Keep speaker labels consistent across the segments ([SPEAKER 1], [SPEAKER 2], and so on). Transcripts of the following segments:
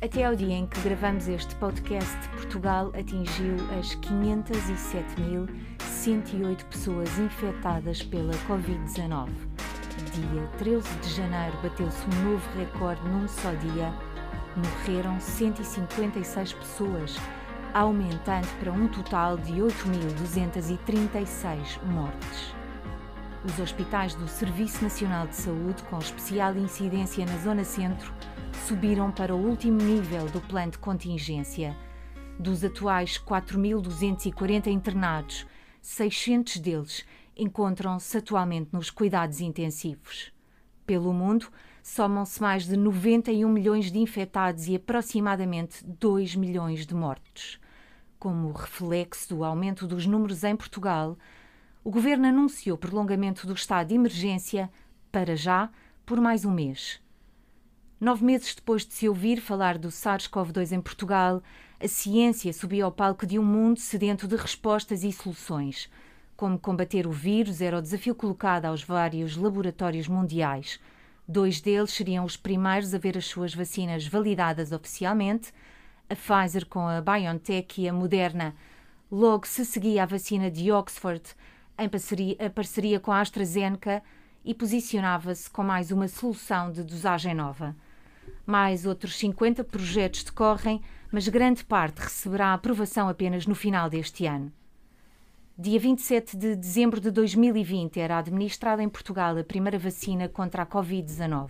[SPEAKER 1] Até ao dia em que gravamos este podcast, Portugal atingiu as 507.108 pessoas infectadas pela Covid-19. Dia 13 de janeiro bateu-se um novo recorde num só dia. Morreram 156 pessoas, aumentando para um total de 8.236 mortes. Os hospitais do Serviço Nacional de Saúde, com especial incidência na Zona Centro, subiram para o último nível do plano de contingência. Dos atuais 4.240 internados, 600 deles encontram-se atualmente nos cuidados intensivos. Pelo mundo, somam-se mais de 91 milhões de infectados e aproximadamente 2 milhões de mortos. Como reflexo do aumento dos números em Portugal, o governo anunciou prolongamento do estado de emergência, para já, por mais um mês. Nove meses depois de se ouvir falar do SARS-CoV-2 em Portugal, a ciência subiu ao palco de um mundo sedento de respostas e soluções. Como combater o vírus era o desafio colocado aos vários laboratórios mundiais. Dois deles seriam os primeiros a ver as suas vacinas validadas oficialmente: a Pfizer com a BioNTech e a Moderna. Logo se seguia a vacina de Oxford, em parceria, a parceria com a AstraZeneca e posicionava-se com mais uma solução de dosagem nova. Mais outros 50 projetos decorrem, mas grande parte receberá aprovação apenas no final deste ano. Dia 27 de dezembro de 2020 era administrada em Portugal a primeira vacina contra a Covid-19.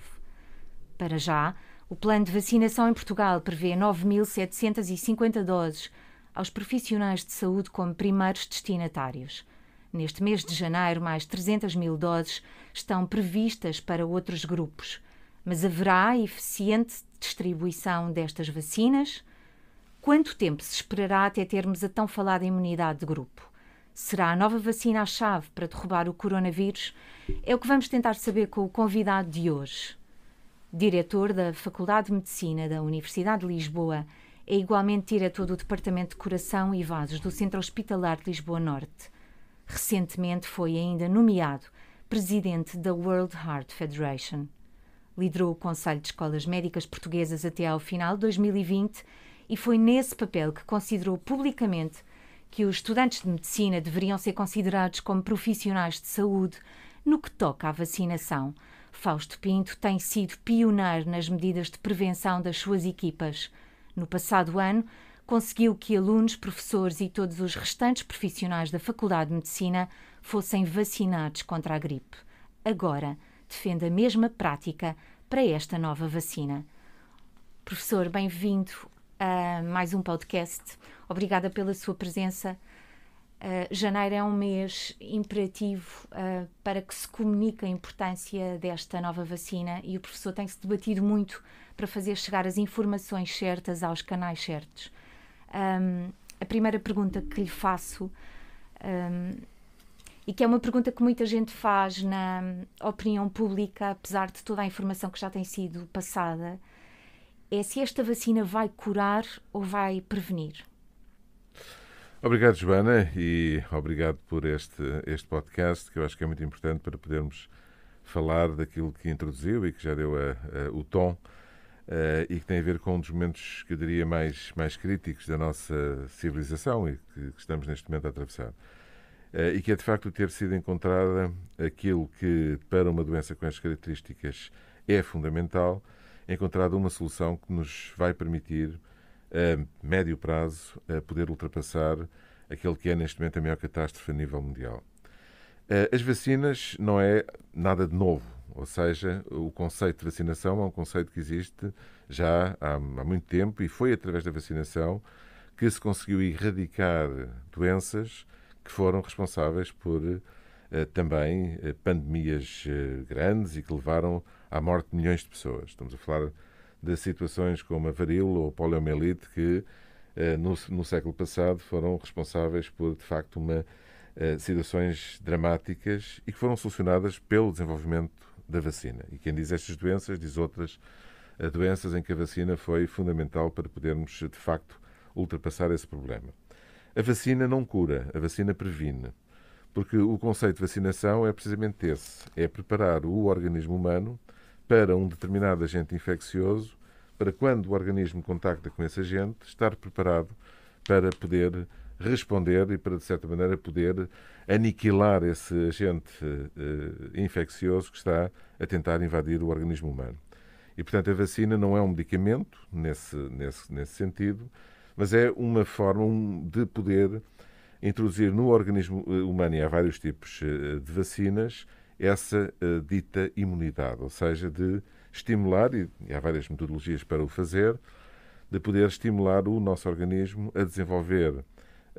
[SPEAKER 1] Para já, o plano de vacinação em Portugal prevê 9.750 doses aos profissionais de saúde como primeiros destinatários. Neste mês de janeiro, mais 300 mil doses estão previstas para outros grupos, mas haverá eficiente distribuição destas vacinas? Quanto tempo se esperará até termos a tão falada imunidade de grupo? Será a nova vacina a chave para derrubar o coronavírus? É o que vamos tentar saber com o convidado de hoje. Diretor da Faculdade de Medicina da Universidade de Lisboa, é igualmente diretor do Departamento de Coração e Vasos do Centro Hospitalar de Lisboa Norte Recentemente foi ainda nomeado presidente da World Heart Federation. Liderou o Conselho de Escolas Médicas Portuguesas até ao final de 2020 e foi nesse papel que considerou publicamente que os estudantes de medicina deveriam ser considerados como profissionais de saúde no que toca à vacinação. Fausto Pinto tem sido pioneiro nas medidas de prevenção das suas equipas. No passado ano, conseguiu que alunos, professores e todos os restantes profissionais da Faculdade de Medicina fossem vacinados contra a gripe. Agora, defende a mesma prática para esta nova vacina. Professor, bem-vindo a mais um podcast. Obrigada pela sua presença. Uh, janeiro é um mês imperativo uh, para que se comunique a importância desta nova vacina e o professor tem se debatido muito para fazer chegar as informações certas aos canais certos. Um, a primeira pergunta que lhe faço, um, e que é uma pergunta que muita gente faz na opinião pública, apesar de toda a informação que já tem sido passada, é se esta vacina vai curar ou vai prevenir.
[SPEAKER 2] Obrigado, Joana, e obrigado por este, este podcast, que eu acho que é muito importante para podermos falar daquilo que introduziu e que já deu a, a, o tom eh, e que tem a ver com um dos momentos que eu diria mais, mais críticos da nossa civilização e que, que estamos neste momento a atravessar. Eh, e que é de facto ter sido encontrada aquilo que, para uma doença com estas características, é fundamental, encontrada uma solução que nos vai permitir, a médio prazo, a poder ultrapassar aquele que é neste momento a maior catástrofe a nível mundial. Eh, as vacinas não é nada de novo ou seja, o conceito de vacinação é um conceito que existe já há, há muito tempo e foi através da vacinação que se conseguiu erradicar doenças que foram responsáveis por eh, também eh, pandemias eh, grandes e que levaram à morte de milhões de pessoas. Estamos a falar de situações como a varíola ou a poliomielite que no, no, século passado foram responsáveis por, de facto, uma, situações dramáticas e que foram solucionadas pelo desenvolvimento da vacina. E quem diz estas doenças, diz outras doenças em que a vacina foi fundamental para podermos, de facto, ultrapassar esse problema. A vacina não cura, a vacina previne. Porque o conceito de vacinação é precisamente esse: é preparar o organismo humano para um determinado agente infeccioso, para quando o organismo contacta com esse agente, estar preparado para poder responder e para, de certa maneira, poder aniquilar esse agente eh, infeccioso que está a tentar invadir o organismo humano. E, portanto, a vacina não é um medicamento nesse, nesse, nesse sentido, mas é uma forma de poder introduzir no organismo eh, humano, e há vários tipos eh, de vacinas, essa eh, dita imunidade, ou seja, de estimular, e há várias metodologias para o fazer, de poder estimular o nosso organismo a desenvolver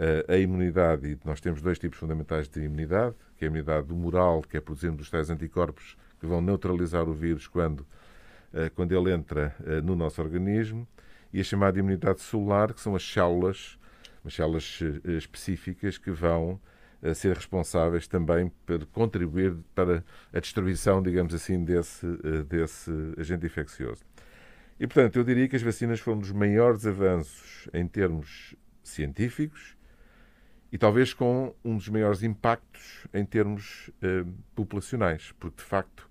[SPEAKER 2] eh, a imunidade, e nós temos dois tipos fundamentais de imunidade, que é a imunidade humoral, que é produzindo os tais anticorpos que vão neutralizar o vírus quando, eh, quando ele entra eh, no nosso organismo, e a chamada imunidade celular, que são as células, as células específicas que vão ser responsáveis também por contribuir para a destruição, digamos assim, desse, desse agente infeccioso. E, portanto, eu diria que as vacinas foram um dos maiores avanços em termos científicos e talvez com um dos maiores impactos em termos eh, populacionais, porque de facto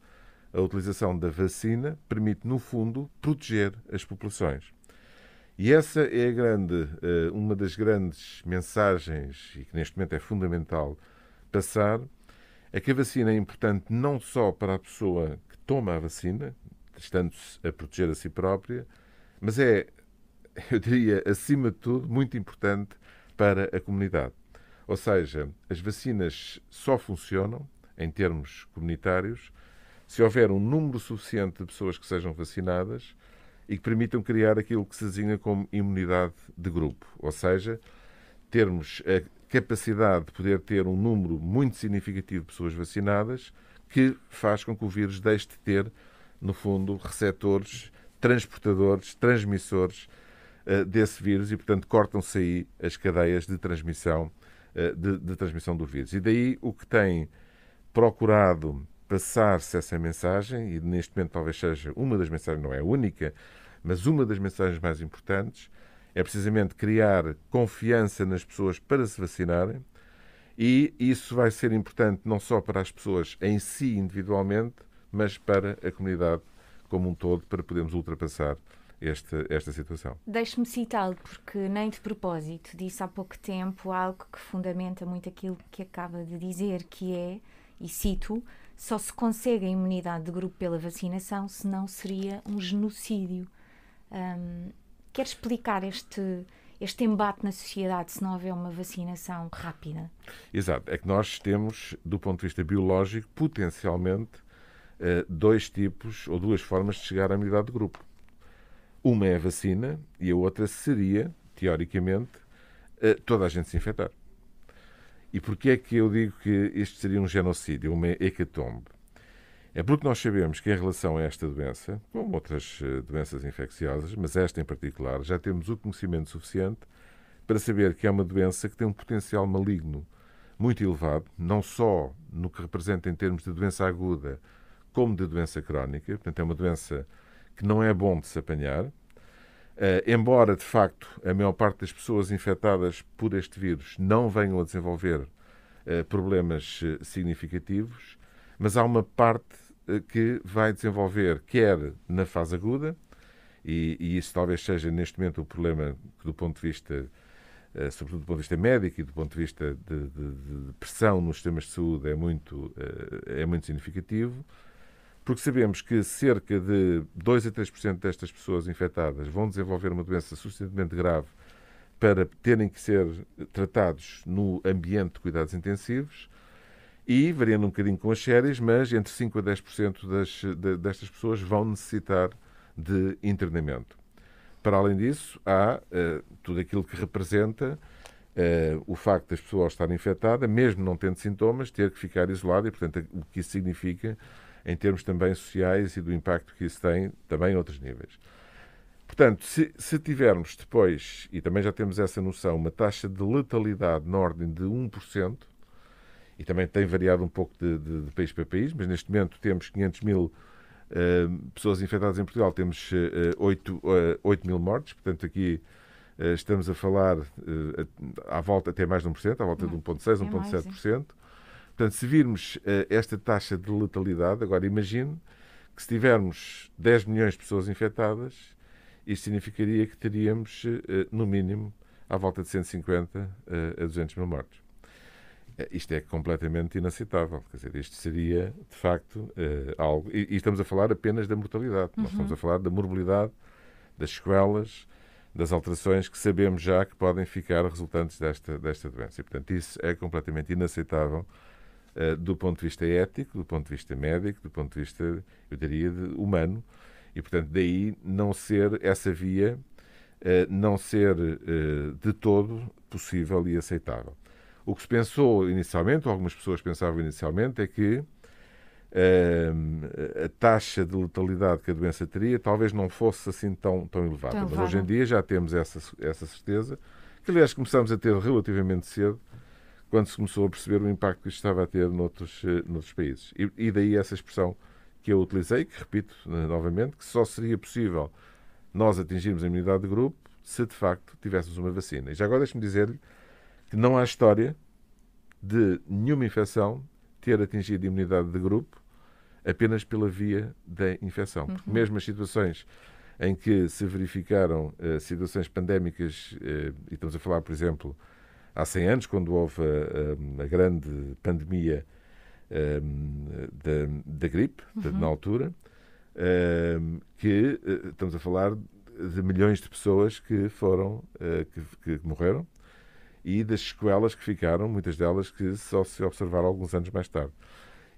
[SPEAKER 2] a utilização da vacina permite, no fundo, proteger as populações. E essa é grande, eh, uma das grandes mensagens, e que neste momento é fundamental passar, é que a vacina é importante não só para a pessoa que toma a vacina, estando-se a proteger a si própria, mas é, eu diria, acima de tudo, muito importante para a comunidade. Ou seja, as vacinas só funcionam, em termos comunitários, se houver um número suficiente de pessoas que sejam vacinadas e que permitam criar aquilo que se designa como imunidade de grupo. Ou seja, termos a capacidade de poder ter um número muito significativo de pessoas vacinadas que faz com que o vírus deixe de ter, no fundo, receptores, transportadores, transmissores eh, desse vírus e, portanto, cortam-se aí as cadeias de transmissão eh, de, de transmissão do vírus. E daí o que tem procurado passar-se essa mensagem, e neste momento talvez seja uma das mensagens, não é a única, mas uma das mensagens mais importantes, é precisamente criar confiança nas pessoas para se vacinarem, e isso vai ser importante não só para as pessoas em si individualmente, mas para a comunidade como um todo, para podermos ultrapassar esta, esta situação.
[SPEAKER 1] Deixe-me citá-lo, porque nem de propósito disse há pouco tempo algo que fundamenta muito aquilo que acaba de dizer, que é, e cito, só se consegue a imunidade de grupo pela vacinação, senão seria um genocídio. Um, quer explicar este, este embate na sociedade se não houver uma vacinação rápida?
[SPEAKER 2] Exato. É que nós temos, do ponto de vista biológico, potencialmente eh, dois tipos ou duas formas de chegar à imunidade de grupo. Uma é a vacina e a outra seria, teoricamente, eh, toda a gente se infectar. E porquê é que eu digo que este seria um genocídio, uma hecatombe? É porque nós sabemos que, em relação a esta doença, como outras eh, doenças infecciosas, mas esta em particular, já temos o conhecimento suficiente para saber que é uma doença que tem um potencial maligno muito elevado, não só no que representa em termos de doença aguda, como de doença crónica. Portanto, é uma doença que não é bom de se apanhar. Uh, embora, de facto, a maior parte das pessoas infectadas por este vírus não venham a desenvolver uh, problemas uh, significativos, mas há uma parte que vai desenvolver, quer na fase aguda, e, e, isso talvez seja neste momento o problema que, do ponto de vista, sobretudo do ponto de vista médico e do ponto de vista de, de, de pressão nos sistemas de saúde, é muito, é muito significativo porque sabemos que cerca de 2 a 3% destas pessoas infectadas vão desenvolver uma doença suficientemente grave para terem que ser tratados no ambiente de cuidados intensivos e, variando um bocadinho com as séries, mas entre 5 a 10% das, de, destas pessoas vão necessitar de internamento. Para além disso, há uh, tudo aquilo que representa uh, o facto das pessoas estarem infectadas, mesmo não tendo sintomas, ter que ficar isolada e, portanto, o que isso significa em termos também sociais e do impacto que isso tem também em outros níveis. Portanto, se, se tivermos depois, e também já temos essa noção, uma taxa de letalidade na ordem de 1%, e também tem variado um pouco de, de, de país para país, mas neste momento temos 500 mil uh, pessoas infectadas em Portugal, temos uh, 8, uh, 8 mil mortes, portanto aqui uh, estamos a falar eh, à volta até mais de 1%, à volta de 1,6, é 1,7%. Portanto, se virmos eh, esta taxa de letalidade, agora imagine que se tivermos 10 milhões de pessoas infectadas, isto significaria que teríamos, eh, no mínimo, à volta de 150 eh, a 200 mil mortos. Isto é completamente inaceitável. Quer dizer, isto seria, de facto, algo. E, estamos a falar apenas da mortalidade. Uhum. Nós estamos a uhum. falar da morbilidade, das sequelas, das alterações que sabemos já que podem ficar resultantes desta, desta doença. E, portanto, isso é completamente inaceitável eh, do ponto de vista ético, do ponto de vista médico, do ponto de vista, eu diria, humano. E, portanto, daí não ser essa via, eh, não ser eh, de todo possível e aceitável. O que se pensou inicialmente, ou algumas pessoas pensavam inicialmente, é que a taxa de letalidade que a doença teria talvez não fosse assim tão, tão elevada. Então, Mas hoje em dia já temos essa, essa certeza, que aliás começamos a ter relativamente cedo, quando se começou a perceber o impacto que isto estava a ter noutros, eh, noutros países. E, e daí essa expressão que eu utilizei, que repito eh, novamente, que só seria possível nós atingirmos a imunidade de grupo se de facto tivéssemos uma vacina. E já agora deixe-me dizer-lhe que não há história de nenhuma infecção ter atingido a imunidade de grupo apenas pela via da infecção. Uhum. Porque mesmo as situações em que se verificaram uh, situações pandémicas, uh, e estamos a falar, por exemplo, há 100 anos, quando houve a, eh, a, a grande pandemia eh, da, da, gripe, uhum. na altura, eh, que estamos a falar de milhões de pessoas que foram, que, que morreram, e das sequelas que ficaram, muitas delas que só se observaram alguns anos mais tarde.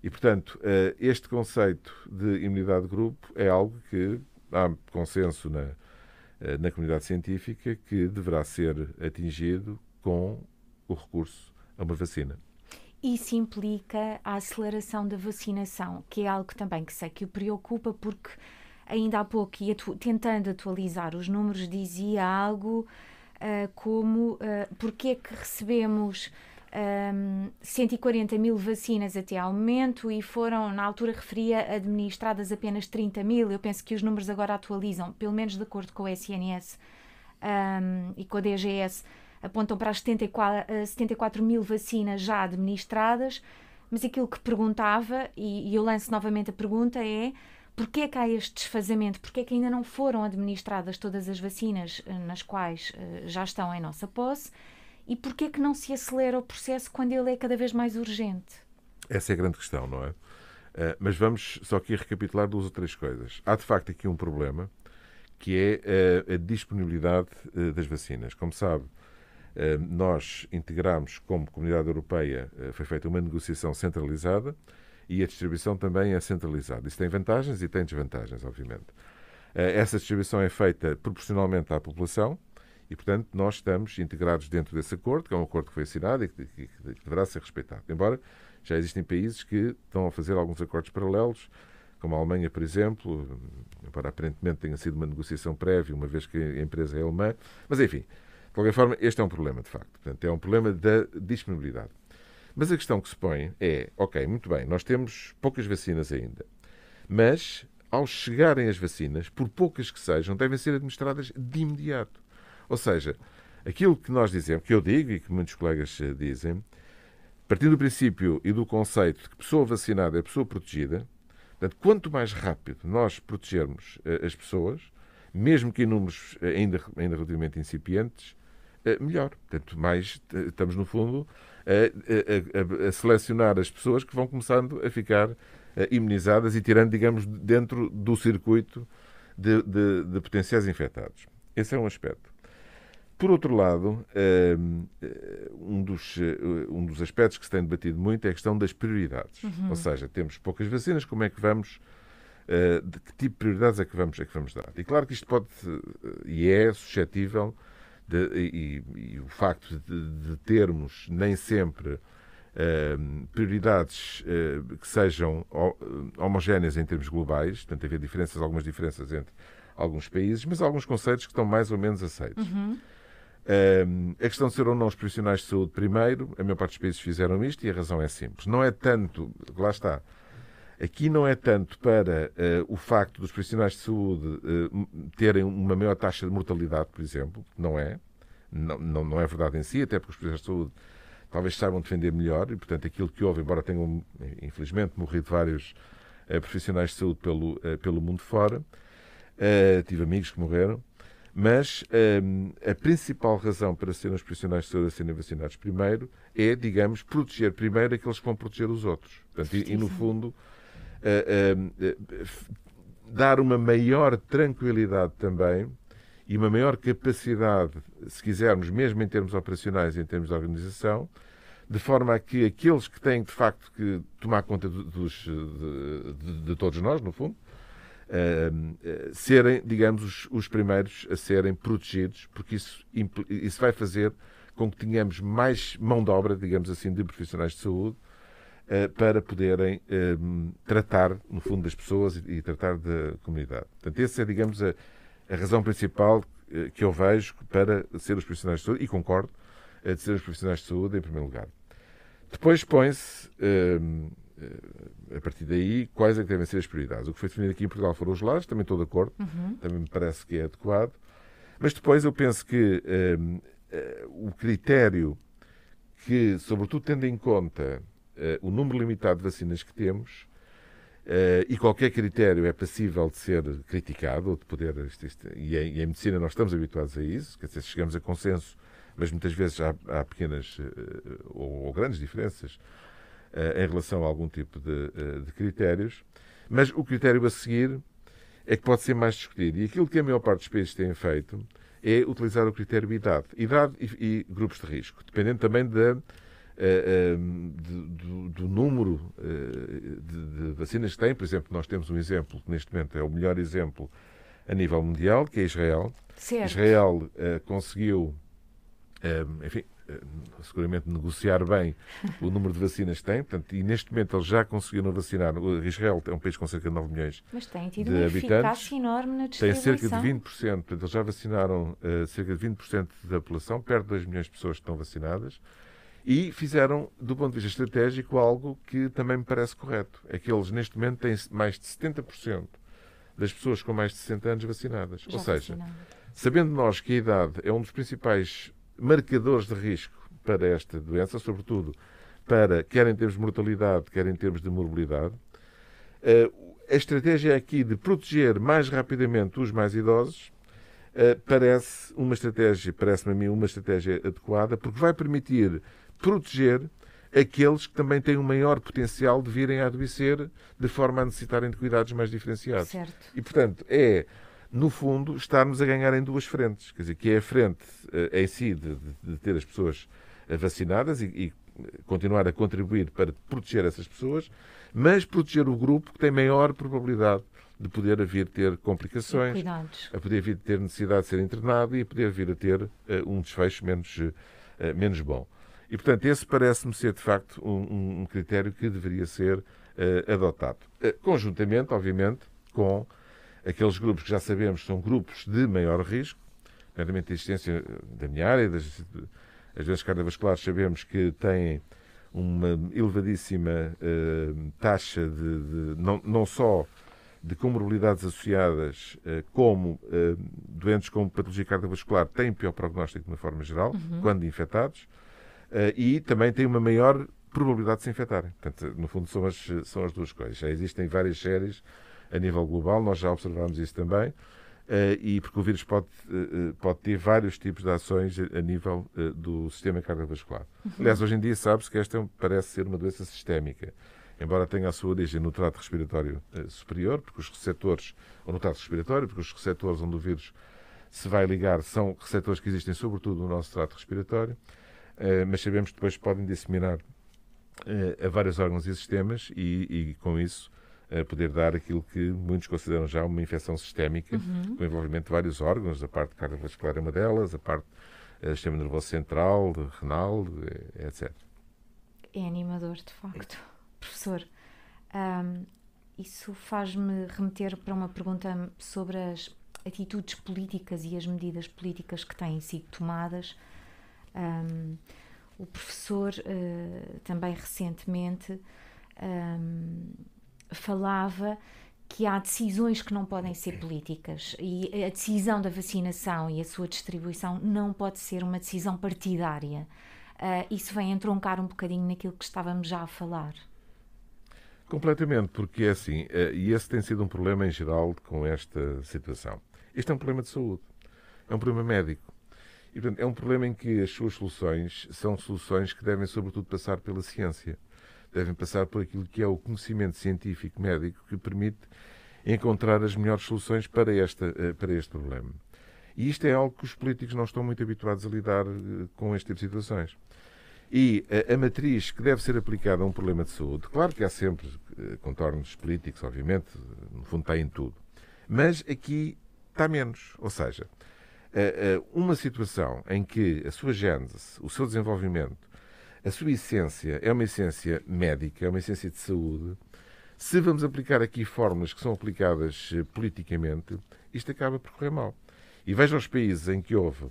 [SPEAKER 2] E, portanto, este conceito de imunidade de grupo é algo que há consenso na, na comunidade científica que deverá ser atingido com o recurso a uma vacina.
[SPEAKER 1] Isso implica a aceleração da vacinação, que é algo também que sei que o preocupa, porque ainda há pouco, e tentando atualizar os números, dizia algo uh, como uh, porque é que recebemos um, ehm, 140 mil vacinas até ao momento e foram, na altura referia, administradas apenas 30 mil. Eu penso que os números agora atualizam, pelo menos de acordo com o SNS um, ehm, e com a DGS apontam para as 74, 74 eh, mil vacinas já administradas, mas aquilo que perguntava, e, e eu lanço novamente a pergunta, é porquê é que há este desfazamento? Porquê é que ainda não foram administradas todas as vacinas eh, nas quais eh, já estão em nossa posse? E porquê é que não se acelera o processo quando ele é cada vez mais urgente?
[SPEAKER 2] Essa é a grande questão, não é? Uh, mas vamos só aqui recapitular duas ou três coisas. Há de facto aqui um problema que é uh, a disponibilidade das vacinas. Como sabe, nós integramos como Comunidade Europeia, eh, foi feita uma negociação centralizada e a distribuição também é centralizada. Isso tem vantagens e tem desvantagens, obviamente. Eh, essa distribuição é feita proporcionalmente à população e, portanto, nós estamos integrados dentro desse acordo, que é um acordo que foi assinado e que, deverá ser respeitado. Embora já existem países que estão a fazer alguns acordos paralelos, como a Alemanha, por exemplo, para aparentemente tenha sido uma negociação prévia, uma vez que a empresa é alemã, mas enfim, de qualquer forma, este é um problema, de facto. Portanto, é um problema da disponibilidade. Mas a questão que se põe é: ok, muito bem, nós temos poucas vacinas ainda, mas ao chegarem as vacinas, por poucas que sejam, devem ser administradas de imediato. Ou seja, aquilo que nós dizemos, que eu digo e que muitos colegas eh, dizem, partindo do princípio e do conceito de que pessoa vacinada é pessoa protegida, portanto, quanto mais rápido nós protegermos eh, as pessoas, mesmo que em números eh, ainda, ainda relativamente incipientes, eh, melhor. Portanto, mais eh, estamos, no fundo, a, eh, a, a, selecionar as pessoas que vão começando a ficar imunizadas e tirando, digamos, dentro do circuito de, de, de potenciais infectados. Esse é um aspecto. Por outro lado, ehm, um dos, um dos aspectos que se tem debatido muito é a questão das prioridades. Uhum. Ou seja, temos poucas vacinas, como é que vamos. De que tipo de prioridades é que vamos, é que vamos dar? E claro que isto pode e é suscetível de, e, e, o facto de, de termos nem sempre ehm, prioridades eh, que sejam eh, homogéneas em termos globais, portanto, haver diferenças, algumas diferenças entre alguns países, mas alguns conceitos que estão mais ou menos aceitos. Uhum. Um, ehm, a questão de ser ou não os profissionais de saúde, primeiro, a maior parte dos países fizeram isto e a razão é simples. Não é tanto, lá está, Aqui não é tanto para uh, o facto dos profissionais de saúde uh, terem uma maior taxa de mortalidade, por exemplo, não é. Não, não, não, é verdade em si, até porque os profissionais de saúde talvez saibam defender melhor e, portanto, aquilo que houve, embora tenham, infelizmente, morrido vários uh, profissionais de saúde pelo, pelo mundo fora, tive amigos que morreram, mas a principal razão para serem os profissionais de saúde a serem vacinados primeiro é, digamos, proteger primeiro aqueles que vão proteger os outros. Portanto, e, e, no fundo, eh, eh, dar uma maior tranquilidade também e uma maior capacidade, se quisermos, mesmo em termos operacionais e em termos de organização, de forma a que aqueles que têm de facto que tomar conta dos, de, eh, de, de todos nós, no fundo, uh, serem, digamos, os, os, primeiros a serem protegidos, porque isso, isso vai fazer com que tenhamos mais mão de obra, digamos assim, de profissionais de saúde, eh, para poderem ehm, tratar, no fundo, das pessoas e, tratar da comunidade. Portanto, essa é, digamos, a, a razão principal eh, que eu vejo para ser os profissionais de saúde, e concordo, eh, de ser os profissionais de saúde em primeiro lugar. Depois põe-se, ehm, a partir daí, quais é que devem ser as prioridades. O que foi definido aqui em Portugal foram os lares, também estou de acordo, uhum. também me parece que é adequado. Mas depois eu penso que um, ehm, o critério que, sobretudo tendo em conta eh, o número limitado de vacinas que temos Uh, e qualquer critério é passível de ser criticado ou de poder. Isto, isto, e, em, em, medicina nós estamos habituados a isso, quer dizer, chegamos a consenso, mas muitas vezes há, há pequenas uh, ou, ou, grandes diferenças uh, em relação a algum tipo de, de, critérios. Mas o critério a seguir é que pode ser mais discutido. E aquilo que a maior parte dos países têm feito é utilizar o critério idade. Idade e, e grupos de risco, dependendo também da. De, eh, ehm, do, do, do número eh, de, de vacinas que têm. Por exemplo, nós temos um exemplo que neste momento é o melhor exemplo a nível mundial, que é Israel. Certo. Israel uh, conseguiu, ehm, enfim, uh, seguramente negociar bem o número de vacinas que tem, portanto, e neste momento eles já conseguiram vacinar. Israel é um país com cerca de 9 milhões Mas tem tido de uma habitantes. enorme na distribuição. Tem cerca de 20%, portanto, eles já vacinaram uh, cerca de 20% da população, perto de 2 milhões de pessoas que estão vacinadas. E fizeram, do ponto de vista estratégico, algo que também me parece correto. É que eles, neste momento, têm mais de 70% das pessoas com mais de 60 anos vacinadas. Já Ou seja, vacinado. sabendo nós que a idade é um dos principais marcadores de risco para esta doença, sobretudo para, quer em termos de mortalidade, quer em termos de morbilidade, eh, a estratégia aqui de proteger mais rapidamente os mais idosos eh, parece uma estratégia, parece-me a mim uma estratégia adequada, porque vai permitir proteger aqueles que também têm um maior potencial de virem a adoecer de forma a necessitarem de cuidados mais diferenciados. Certo. E, portanto, é, no fundo, estarmos a ganhar em duas frentes. Quer dizer, que é a frente uh, em si de, de, ter as pessoas eh, vacinadas e, e continuar a contribuir para proteger essas pessoas, mas proteger o grupo que tem maior probabilidade de poder vir ter complicações, a poder vir ter necessidade de ser internado e a poder vir a ter uh, um desfecho menos, uh, menos bom. E, portanto, esse parece-me ser, de facto, um, um critério que deveria ser uh, adotado. Uh, conjuntamente, obviamente, com aqueles grupos que já sabemos são grupos de maior risco, nomeadamente a existência eh, da minha área, das, doenças cardiovasculares, sabemos que têm uma elevadíssima uh, taxa de, de não, não, só de comorbilidades associadas, uh, como uh, doentes com patologia cardiovascular têm pior prognóstico de uma forma geral, uhum. quando infectados. Eh, e também têm uma maior probabilidade de se infectarem. Portanto, no fundo, são as, são as duas coisas. Já existem várias séries a nível global, nós já observámos isso também. Uh, e porque o vírus pode, uh, pode ter vários tipos de ações a, nível uh, do sistema cardiovascular. Uhum. Aliás, hoje em dia sabe-se que esta é parece ser uma doença sistémica, embora tenha a sua origem no trato respiratório superior, porque os receptores, ou no trato respiratório, porque os receptores onde o vírus se vai ligar são receptores que existem sobretudo no nosso trato respiratório, eh, mas sabemos que depois podem disseminar eh, a vários órgãos e sistemas e, e com isso eh, poder dar aquilo que muitos consideram já uma infecção sistémica, uhum. com envolvimento de vários órgãos, a parte cardiovascular é uma delas, a parte do sistema nervoso central, renal, etc.
[SPEAKER 1] É animador, de facto. Professor, um, isso faz-me remeter para uma pergunta sobre as atitudes políticas e as medidas políticas que têm sido tomadas um, o professor uh, também recentemente um, falava que há decisões que não podem ser políticas e a decisão da vacinação e a sua distribuição não pode ser uma decisão partidária. Uh, isso vem entroncar um bocadinho naquilo que estávamos já a falar.
[SPEAKER 2] Completamente, porque é assim, eh, e esse tem sido um problema em geral com esta situação. Este é um problema de saúde, é um problema médico. E, portanto, é um problema em que as suas soluções são soluções que devem, sobretudo, passar pela ciência. Devem passar por aquilo que é o conhecimento científico médico que permite encontrar as melhores soluções para, esta, eh, para este problema. E isto é algo que os políticos não estão muito habituados a lidar eh, com este tipo de situações. E a, a matriz que deve ser aplicada a um problema de saúde, claro que há sempre eh, contornos políticos, obviamente, no fundo está em tudo, mas aqui está menos. Ou seja, eh, eh, uma situação em que a sua gênese, o seu desenvolvimento, a sua essência é uma essência médica, é uma essência de saúde, se vamos aplicar aqui fórmulas que são aplicadas eh, politicamente, isto acaba por correr mal. E veja os países em que houve.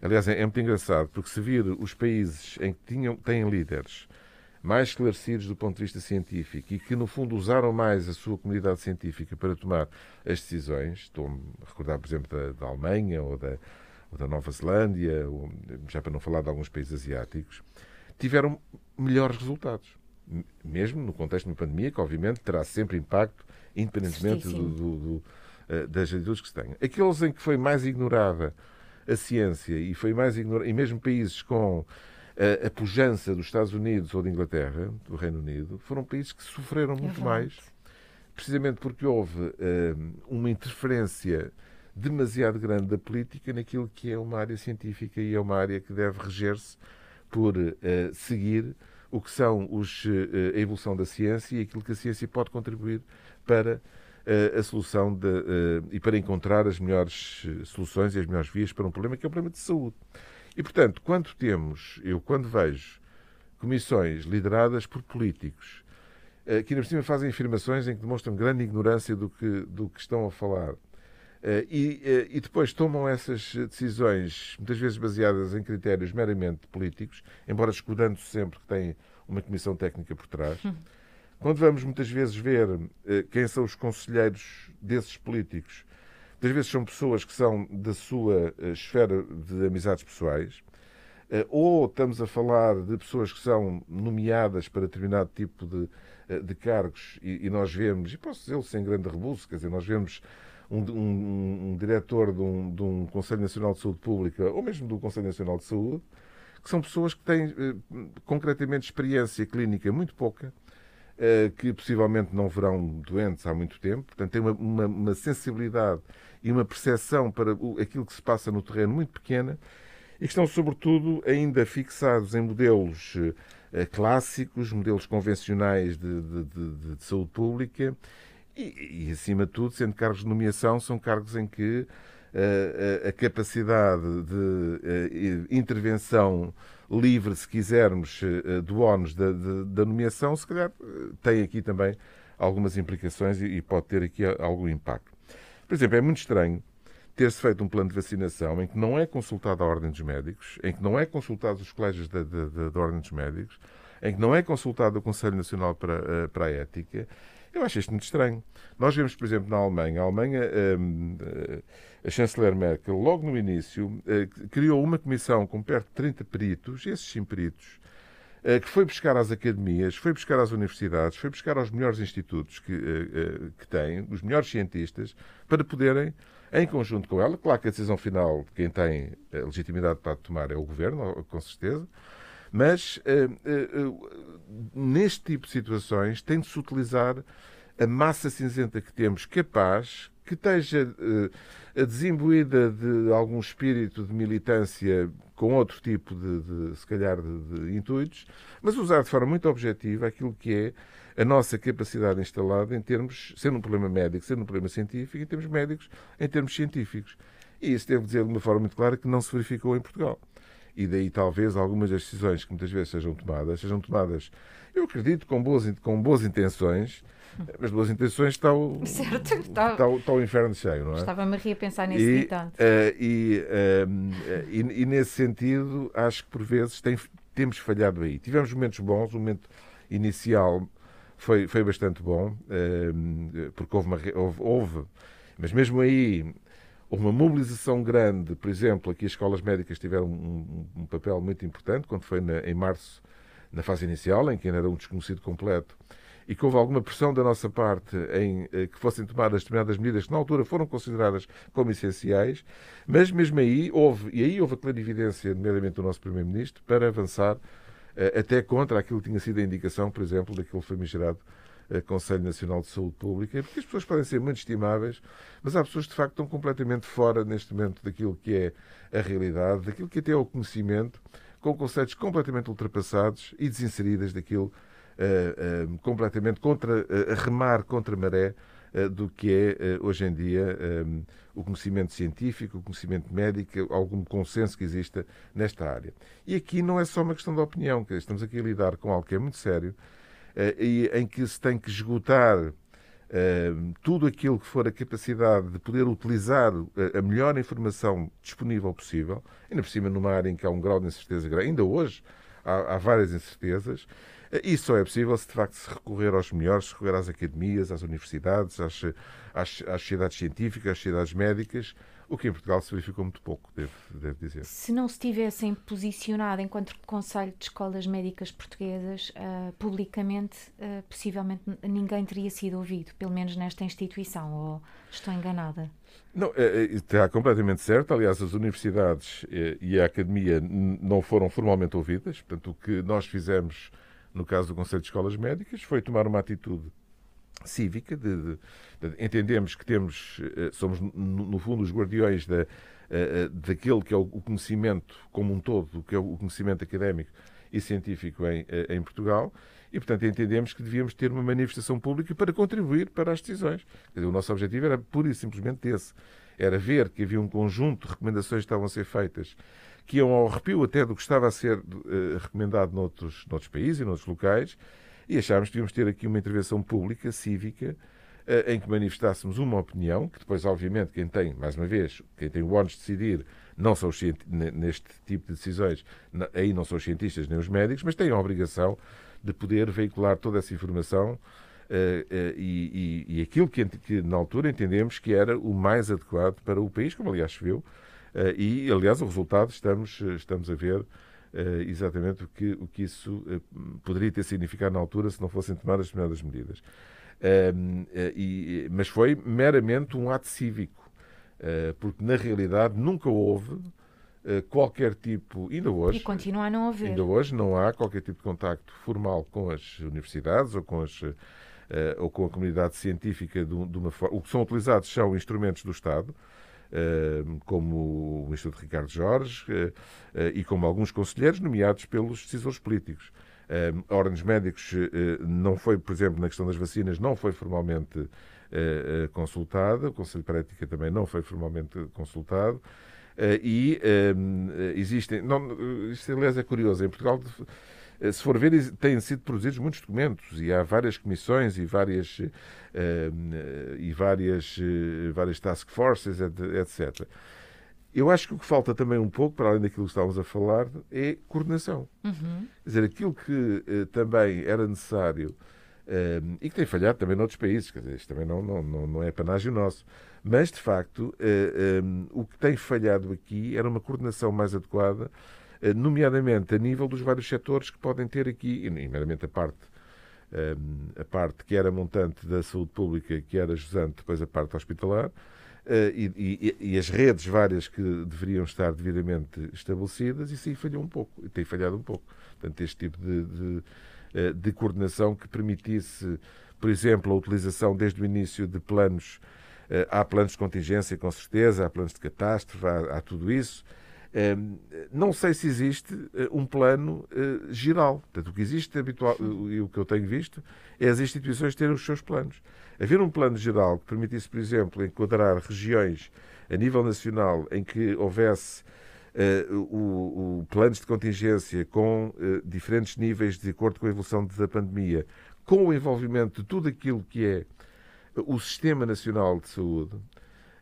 [SPEAKER 2] Aliás, é, é muito engraçado, porque se vir os países em que tinham, têm líderes mais esclarecidos do ponto de vista científico e que, no fundo, usaram mais a sua comunidade científica para tomar as decisões. estou a recordar, por exemplo, da, da Alemanha ou da, ou da Nova Zelândia, ou, já para não falar de alguns países asiáticos, tiveram melhores resultados. Mesmo no contexto de uma pandemia, que obviamente terá sempre impacto, independentemente Do, do, do, eh, das atitudes que se tenham. Aqueles em que foi mais ignorada a ciência e foi mais ignorada, e mesmo países com a, a pujança dos Estados Unidos ou da Inglaterra, do Reino Unido, foram países que sofreram é muito é mais, precisamente porque houve uh, uma interferência demasiado grande da política naquilo que é uma área científica e é uma área que deve reger-se por uh, seguir o que são os, uh, a evolução da ciência e aquilo que a ciência pode contribuir para a solução de, e para encontrar as melhores soluções e as melhores vias para um problema que é um problema de saúde. E, portanto, quando temos, eu quando vejo comissões lideradas por políticos eh, que, na cima, fazem afirmações em que demonstram grande ignorância do que, do que estão a falar, eh, e, eh, e, depois tomam essas decisões, muitas vezes baseadas em critérios meramente políticos, embora escudando sempre que tem uma comissão técnica por trás. Quando vamos muitas vezes ver quem são os conselheiros desses políticos muitas vezes são pessoas que são da sua eh, esfera de amizades pessoais, eh, ou estamos a falar de pessoas que são nomeadas para determinado tipo de, eh, de cargos e, e nós vemos, e posso dizer sem grande rebulso, quer dizer, nós vemos um, um, um diretor de um, de um Conselho Nacional de Saúde Pública ou mesmo do Conselho Nacional de Saúde, que são pessoas que têm concretamente experiência clínica muito pouca, que possivelmente não verão doentes há muito tempo, portanto, têm uma, uma, uma sensibilidade e uma percepção para aquilo que se passa no terreno muito pequena e que estão, sobretudo, ainda fixados em modelos eh, clássicos, modelos convencionais de, de, de, de saúde pública e, e, acima de tudo, sendo cargos de nomeação, são cargos em que a, eh, a, eh, a capacidade de intervenção livre, se quisermos, do ONU da, da, nomeação, se calhar tem aqui também algumas implicações e, e pode ter aqui algum impacto. Por exemplo, é muito estranho ter-se feito um plano de vacinação em que não é consultada a Ordem dos Médicos, em que não é consultado os colégios da, da, da Ordem dos Médicos, em que não é consultado o Conselho Nacional para, eh, para a Ética. Eu acho isto muito estranho. Nós vemos, por exemplo, na Alemanha, a Alemanha, ehm, eh, a chanceler Merkel, logo no início, eh, criou uma comissão com perto de 30 peritos, esses sim peritos, eh, que foi buscar às academias, foi buscar às universidades, foi buscar aos melhores institutos que, eh, eh, que têm, os melhores cientistas, para poderem, em conjunto com ela, claro que a decisão final, quem tem legitimidade para tomar é o governo, com certeza, mas neste tipo de situações tem de se utilizar a massa cinzenta que temos capaz, que esteja eh, desimbuída de algum espírito de militância com outro tipo de, de se calhar, de, de, intuitos, mas usar de forma muito objetiva aquilo que é a nossa capacidade instalada em termos, sendo um problema médico, sendo um problema científico, em termos médicos, em termos científicos. E isso devo dizer de uma forma muito clara que não se verificou em Portugal. E daí talvez algumas das decisões que muitas vezes sejam tomadas, sejam tomadas, eu acredito, com boas, com boas intenções, as boas intenções está o, certo, está, está, está o inferno cheio, não é? Estava-me a pensar nesse ditado. Uh, e, uh, e, e, nesse sentido, acho que por vezes tem, temos falhado aí. Tivemos momentos bons, o momento inicial foi, foi bastante bom, uh, porque houve, uma, houve, houve, mas mesmo aí houve uma mobilização grande, por exemplo, aqui as escolas médicas tiveram um, um, um papel muito importante, quando foi na, em março, na fase inicial, em que ainda era um desconhecido completo, e que houve alguma pressão da nossa parte em eh, que fossem tomadas determinadas medidas que na altura foram consideradas como essenciais, mas mesmo aí houve, e aí houve a clarividência, nomeadamente do nosso Primeiro-Ministro, para avançar eh, até contra aquilo que tinha sido a indicação, por exemplo, daquele famigerado eh, Conselho Nacional de Saúde Pública, porque as pessoas podem ser muito estimáveis, mas há pessoas que de facto estão completamente fora neste momento daquilo que é a realidade, daquilo que até é o conhecimento, com conceitos completamente ultrapassados e desinseridas daquilo que eh, eh, completamente contra, a eh, remar contra a maré do que é hoje em dia o conhecimento científico, o conhecimento médico, algum consenso que exista nesta área. E aqui não é só uma questão de opinião, estamos aqui a lidar com algo que é muito sério e em que se tem que esgotar tudo aquilo que for a capacidade de poder utilizar a melhor informação disponível possível, ainda por cima numa área em que há um grau de incerteza grande, ainda hoje há várias incertezas isso só é possível se de facto se recorrer aos melhores, se recorrer às academias, às universidades, às, às, às sociedades científicas, às sociedades médicas, o que em Portugal se verificou muito pouco, devo, devo dizer. Se
[SPEAKER 1] não se tivessem posicionado enquanto Conselho de Escolas Médicas Portuguesas uh, publicamente, uh, possivelmente ninguém teria sido ouvido, pelo menos nesta instituição, ou estou enganada?
[SPEAKER 2] Não, é, é, está completamente certo. Aliás, as universidades eh, e a academia não foram formalmente ouvidas, portanto, o que nós fizemos no caso do Conselho de Escolas Médicas, foi tomar uma atitude cívica de, de, de entendemos que temos eh, somos no, no fundo os guardiões da eh, eh, daquele que é o conhecimento como um todo, que é o conhecimento académico e científico em, em Portugal, e portanto entendemos que devíamos ter uma manifestação pública para contribuir para as decisões. Dizer, o nosso objetivo era pura e simplesmente esse, era ver que havia um conjunto de recomendações que estavam a ser feitas que iam ao arrepio até do que estava a ser eh, recomendado noutros, noutros países e noutros locais, e achámos que devíamos ter aqui uma intervenção pública, cívica, eh, em que manifestássemos uma opinião, que depois, obviamente, quem tem, mais uma vez, quem tem o ónus de decidir, não são os neste tipo de decisões, aí não são os cientistas nem os médicos, mas têm a obrigação de poder veicular toda essa informação Uh, uh, e, e, e, aquilo que, que, na altura entendemos que era o mais adequado para o país, como aliás se viu, eh, e, aliás, o resultado estamos, eh, estamos a ver eh, exatamente o que, o que isso poderia ter significado na altura se não fossem tomadas determinadas medidas. Ehm, e, mas foi meramente um ato cívico, porque na realidade nunca houve qualquer tipo, ainda hoje. E continua a não haver. Ainda hoje não há qualquer tipo de contacto formal com as universidades ou com as. ou com a comunidade científica de, uma forma. O que são utilizados são instrumentos do Estado, Ehm, como o Instituto Ricardo Jorge eh, eh, e como alguns conselheiros nomeados pelos decisores políticos. A ehm, Ordem dos Médicos eh, não foi, por exemplo, na questão das vacinas, não foi formalmente consultada, o Conselho de Prática também não foi formalmente consultado. e ehm, existem. Não, isto, aliás, é curioso. Em Portugal eh, se for ver, têm sido produzidos muitos documentos e há várias comissões e várias, eh, eh, e várias, várias task forces, etc. Eu acho que o que falta também um pouco, para além daquilo que estávamos a falar, é coordenação. Uhum. Quer dizer, aquilo que também era necessário e que tem falhado também noutros países, quer dizer, isto também não, não, não, não é panágio nosso, mas de facto o que tem falhado aqui era uma coordenação mais adequada eh, nomeadamente a nível dos vários setores que podem ter aqui, nomeadamente a parte ehm, a parte que era montante da saúde pública, que era jusante, depois a parte hospitalar, eh, e, e, e, as redes várias que deveriam estar devidamente estabelecidas, isso aí falhou um pouco, tem falhado um pouco. Portanto, este tipo de, de, eh, de coordenação que permitisse, por exemplo, a utilização desde o início de planos. Há planos de contingência, com certeza, há planos de catástrofe, há, há tudo isso Ehm, não sei se existe eh, um plano eh, geral. Portanto, o que existe habitual, eh, e o que eu tenho visto é as instituições terem os seus planos. Haver um plano geral que permitisse, por exemplo, enquadrar regiões a nível nacional em que houvesse Uh, o, o, planos de contingência com uh, diferentes níveis de acordo com a evolução da pandemia, com o envolvimento de tudo aquilo que é o Sistema Nacional de Saúde,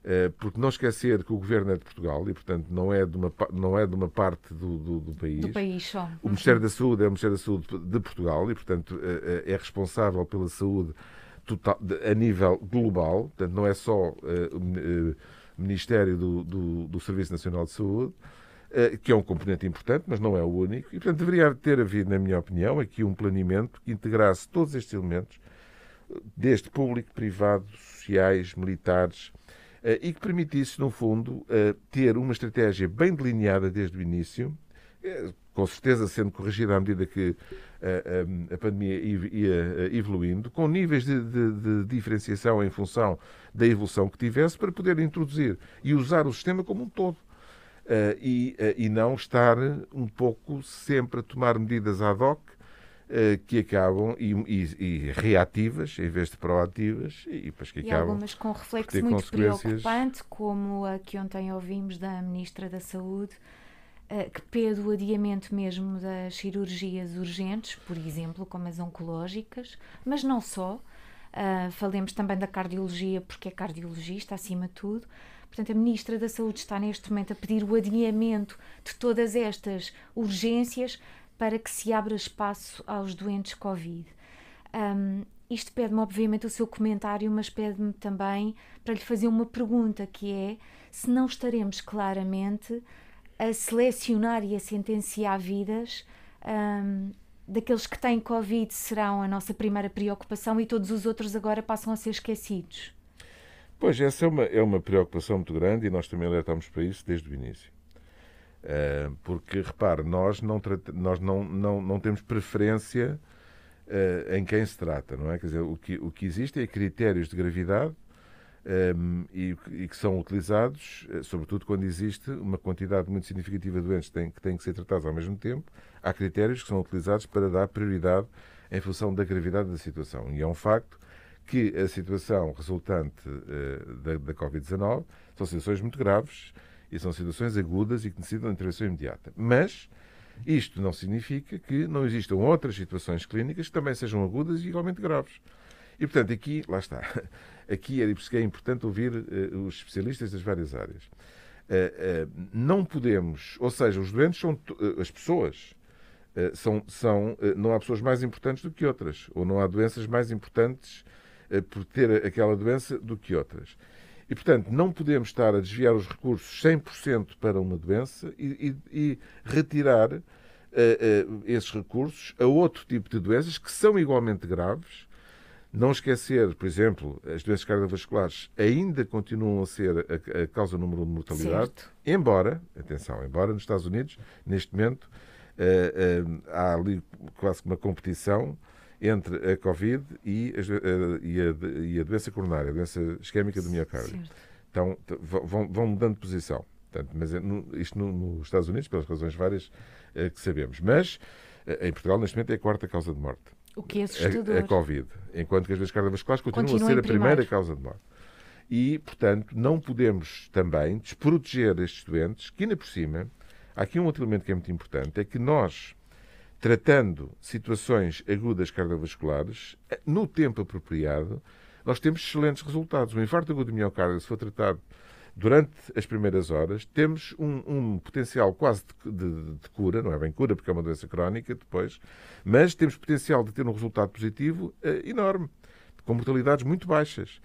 [SPEAKER 2] eh, porque não esquecer que o governo é de Portugal e, portanto, não é de uma, não é de uma parte do, do, do país. Do país só. O Ministério da Saúde é o Ministério da Saúde de Portugal e, portanto, eh, eh, é responsável pela saúde total, a nível global. Portanto, não é só o Ministério do, do, do Serviço Nacional de Saúde, que é um componente importante, mas não é o único. E, portanto, deveria ter havido, na minha opinião, aqui um planeamento que integrasse todos estes elementos, desde público, privado, sociais, militares eh, e que permitisse, no fundo, eh, ter uma estratégia bem delineada desde o início, eh, com certeza sendo corrigida à medida que a, a pandemia ia evoluindo, com níveis de, de, de, diferenciação em função da evolução que tivesse, para poder introduzir e usar o sistema como um todo. e, e não estar um pouco sempre a tomar medidas ad hoc eh, que acabam e, e, e, reativas em vez de proativas e depois que e acabam. Algumas com reflexo muito preocupante,
[SPEAKER 1] como a que ontem ouvimos da Ministra da Saúde, eh, que pede o adiamento mesmo das cirurgias urgentes, por exemplo, como as oncológicas, mas não só. Eh, falemos também da cardiologia, porque é cardiologista acima de tudo. Portanto, a Ministra da Saúde está neste momento a pedir o adiamento de todas estas urgências para que se abra espaço aos doentes Covid. Um, isto pede-me, obviamente, o seu comentário, mas pede-me também para lhe fazer uma pergunta que é se não estaremos claramente a selecionar e a sentenciar vidas. Um, daqueles que têm Covid serão a nossa primeira preocupação e todos os outros agora passam a ser esquecidos.
[SPEAKER 2] Pois, essa é uma, é uma preocupação muito grande e nós também alertamos para isso desde o início. Eh, porque, repare, nós não, nós não, não, não temos preferência uh, em quem se trata, não é? Quer dizer, o que, o que existe é critérios de gravidade um, ehm, e, e, que são utilizados, eh, sobretudo quando existe uma quantidade muito significativa de doentes que têm, que têm que ser tratados ao mesmo tempo, há critérios que são utilizados para dar prioridade em função da gravidade da situação. E é um facto que a situação resultante uh, da, da Covid-19 são situações muito graves, e são situações agudas e que necessitam de intervenção imediata. Mas isto não significa que não existam outras situações clínicas que também sejam agudas e igualmente graves. E, portanto, aqui, lá está. Aqui é, é importante ouvir uh, os especialistas das várias áreas. Uh, uh, não podemos, ou seja, os doentes são as pessoas. São, são, não há pessoas mais importantes do que outras, ou não há doenças mais importantes por ter aquela doença do que outras. E, portanto, não podemos estar a desviar os recursos 100% para uma doença e, e, e retirar uh, uh, esses recursos a outro tipo de doenças que são igualmente graves. Não esquecer, por exemplo, as doenças cardiovasculares ainda continuam a ser a, a causa número um de mortalidade, certo. embora, atenção, embora nos Estados Unidos, neste momento, uh, há ali quase uma competição entre a Covid e a, eh, e a, e a doença coronária, a doença isquémica do miocárdio. Certo. Então, vão, vão mudando de posição. Portanto, mas eh, isto no, nos Estados Unidos, pelas razões várias eh, que sabemos. Mas em Portugal, neste momento, é a quarta causa de morte. O que é assustador. A, a Covid. Enquanto que as doenças cardiovasculares continuam, a ser a primeira causa de morte. E, portanto, não podemos também desproteger estes doentes, que ainda por cima, há aqui um outro elemento que é muito importante, é que nós, tratando situações agudas cardiovasculares eh, no tempo apropriado, nós temos excelentes resultados. O infarto agudo de miocárdio, se for tratado durante as primeiras horas, temos um, um potencial quase de, de, de, cura, não é bem cura porque é uma doença crónica depois, mas temos potencial de ter um resultado positivo eh, enorme, com mortalidades muito baixas.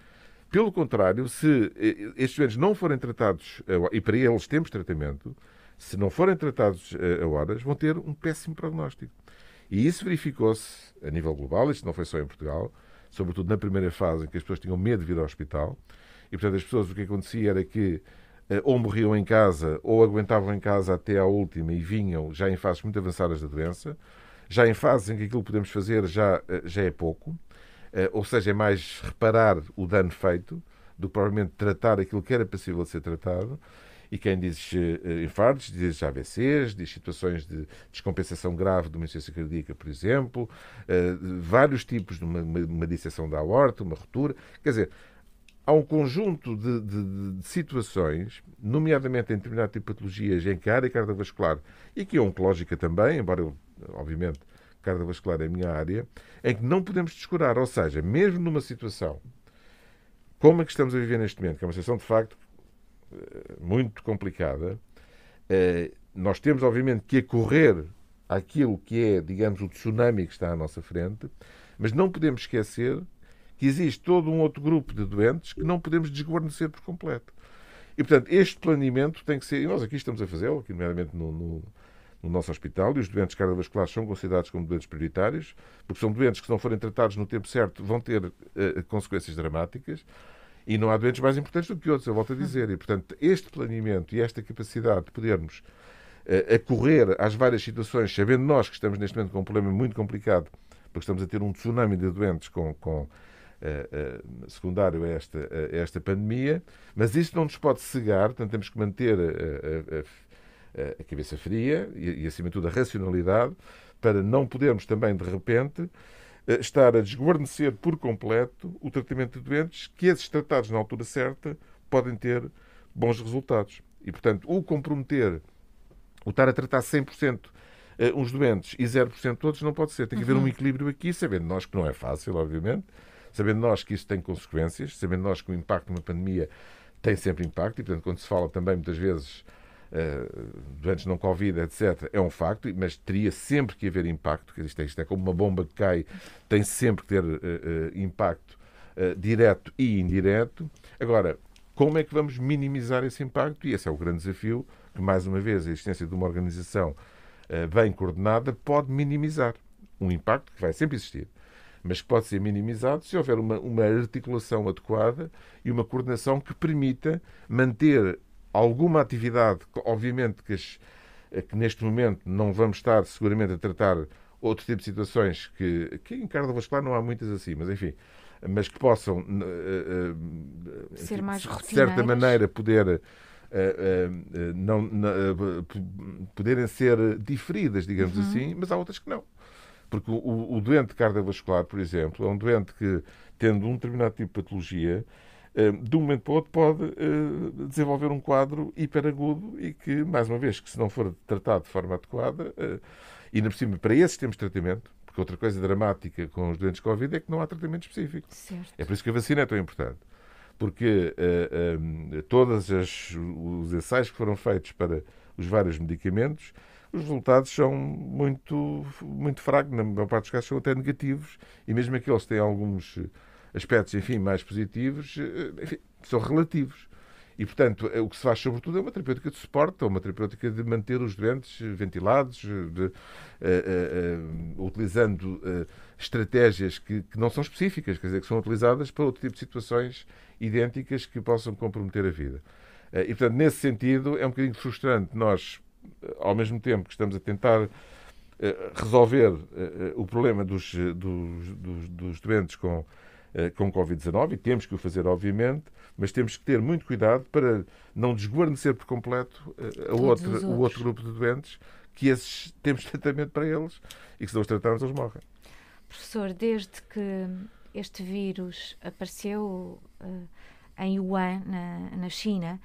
[SPEAKER 2] Pelo contrário, se eh, estes doentes não forem tratados, eh, e para eles temos tratamento, se não forem tratados eh, a horas, vão ter um péssimo prognóstico. E isso verificou-se a nível global, isto não foi só em Portugal, sobretudo na primeira fase, em que as pessoas tinham medo de vir ao hospital. E, portanto, as pessoas, o que acontecia era que eh, ou morriam em casa, ou aguentavam em casa até à última e vinham já em fases muito avançadas da doença, já em fases em que aquilo que podemos fazer já, eh, já é pouco, ou seja, é mais reparar o dano feito do que provavelmente tratar aquilo que era possível de ser tratado. E quem diz eh, eh, infartos diz AVCs, diz situações de descompensação grave de uma insuficiência cardíaca, por exemplo, eh, vários tipos de uma, uma disseção da aorta, uma rotura. Quer dizer, há um conjunto de, de, de, situações, nomeadamente em determinado tipo de patologias, em que a área cardiovascular e que é oncológica também, embora eu, obviamente cardiovascular é a minha área, em que não podemos descurar. Ou seja, mesmo numa situação como a que estamos a viver neste momento, que é uma situação de facto eh, muito complicada. Eh, nós temos, obviamente, que acorrer àquilo que é, digamos, o tsunami que está à nossa frente, mas não podemos esquecer que existe todo um outro grupo de doentes que não podemos desguarnecer por completo. E, portanto, este planeamento tem que ser. E nós aqui estamos a fazê-lo, aqui, nomeadamente no, no, no, nosso hospital, e os doentes cardiovasculares são considerados como doentes prioritários, porque são doentes que, se não forem tratados no tempo certo, vão ter uh, consequências dramáticas. E não há doentes mais importantes do que outros, eu volto a dizer. E, portanto, este planeamento e esta capacidade de podermos uh, acorrer às várias situações, sabendo nós que estamos neste momento com um problema muito complicado, porque estamos a ter um tsunami de doentes com, com Uh, uh, secundário a esta, a esta pandemia, mas isso não nos pode cegar, portanto, temos que manter a, a, a cabeça fria e, e, acima de tudo, a racionalidade para não podermos também, de repente, estar a desguarnecer por completo o tratamento de doentes que esses tratados na altura certa podem ter bons resultados. E, portanto, o comprometer, o estar a tratar 100% eh, uns doentes e 0% todos não pode ser. Tem que haver uhum. um equilíbrio aqui, sabendo nós que não é fácil, obviamente, sabendo nós que isso tem consequências, sabendo nós que o impacto de uma pandemia tem sempre impacto, e, portanto, quando se fala também muitas vezes eh, doentes não Covid, etc., é um facto, mas teria sempre que haver impacto, que isto é, isto é como uma bomba que cai, tem sempre que ter eh, eh, impacto direto e indireto. Agora, como é que vamos minimizar esse impacto? E esse é o grande desafio que, mais uma vez, a existência de uma organização bem coordenada pode minimizar. Um impacto que vai sempre existir, mas que pode ser minimizado se houver uma, uma articulação adequada e uma coordenação que permita manter alguma atividade, obviamente que, as, eh, que, neste momento não vamos estar seguramente a tratar outro tipo de situações que, que em cardiovascular não há muitas assim, mas enfim, mas que possam uh, uh, ser mais de certa maneira poder uh, não, poderem ser diferidas, digamos uhum. assim, mas há outras que não. Porque o, o doente cardiovascular, por exemplo, é um doente que, tendo um determinado tipo de patologia, de um momento para o outro pode eh, desenvolver um quadro hiperagudo e que, mais uma vez, que se não for tratado de forma adequada, e eh, na por cima, para esses temos tratamento, porque outra coisa dramática com os doentes de Covid é que não há tratamento específico. Certo. É por isso que a vacina é tão importante. Porque uh, eh, uh, todos os ensaios que foram feitos para os vários medicamentos, os resultados são muito, muito fracos, na maior parte dos casos são até negativos, e mesmo aqueles que têm alguns aspectos, enfim, mais positivos, eh, enfim, são relativos. E, portanto, eh, o que se faz sobretudo é uma terapêutica de suporte, ou uma terapêutica de manter os doentes eh, ventilados, de, uh, uh, uh, utilizando estratégias que, que, não são específicas, quer dizer, que são utilizadas para outro tipo de situações idênticas que possam comprometer a vida. e, portanto, nesse sentido, é um bocadinho frustrante nós, ao mesmo tempo que estamos a tentar resolver o problema dos, dos, dos, dos doentes com eh, com Covid-19, e temos que o fazer, obviamente, mas temos que ter muito cuidado para não desguarnecer por completo eh, a outra, o outro grupo de doentes, que esses temos tratamento para eles e que se não os tratarmos, eles morrem.
[SPEAKER 1] Professor, desde que este vírus apareceu uh, em Wuhan, na, na China,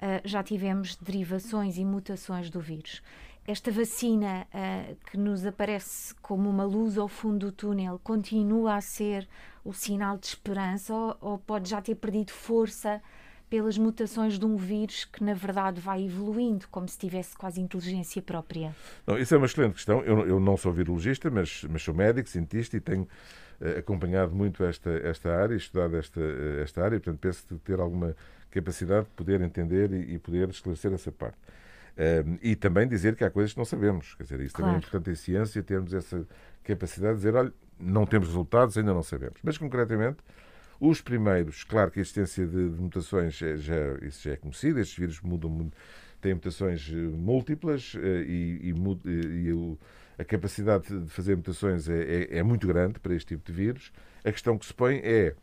[SPEAKER 1] uh, já tivemos derivações e mutações do vírus esta vacina uh, que nos aparece como uma luz ao fundo do túnel continua a ser o sinal de esperança ou, ou, pode já ter perdido força pelas mutações de um vírus que, na verdade, vai evoluindo, como se tivesse quase inteligência própria?
[SPEAKER 2] Não, isso é uma excelente questão. Eu, eu não sou virologista, mas, mas sou médico, cientista e tenho uh, acompanhado muito esta, esta área, estudado esta, eh, esta área, portanto, penso ter alguma capacidade de poder entender e, e poder esclarecer essa parte. Uh, e também dizer que há coisas que não sabemos. Quer dizer, isso claro. também é importante em ciência, termos essa capacidade de dizer, olha, não temos resultados, ainda não sabemos. Mas, concretamente, os primeiros, claro que a existência de, de mutações, é, já, isso já é conhecido, estes vírus mudam, têm mutações eh, múltiplas eh, e, e, eh, e o, a capacidade de fazer mutações é, é, é, muito grande para este tipo de vírus. A questão que se põe é,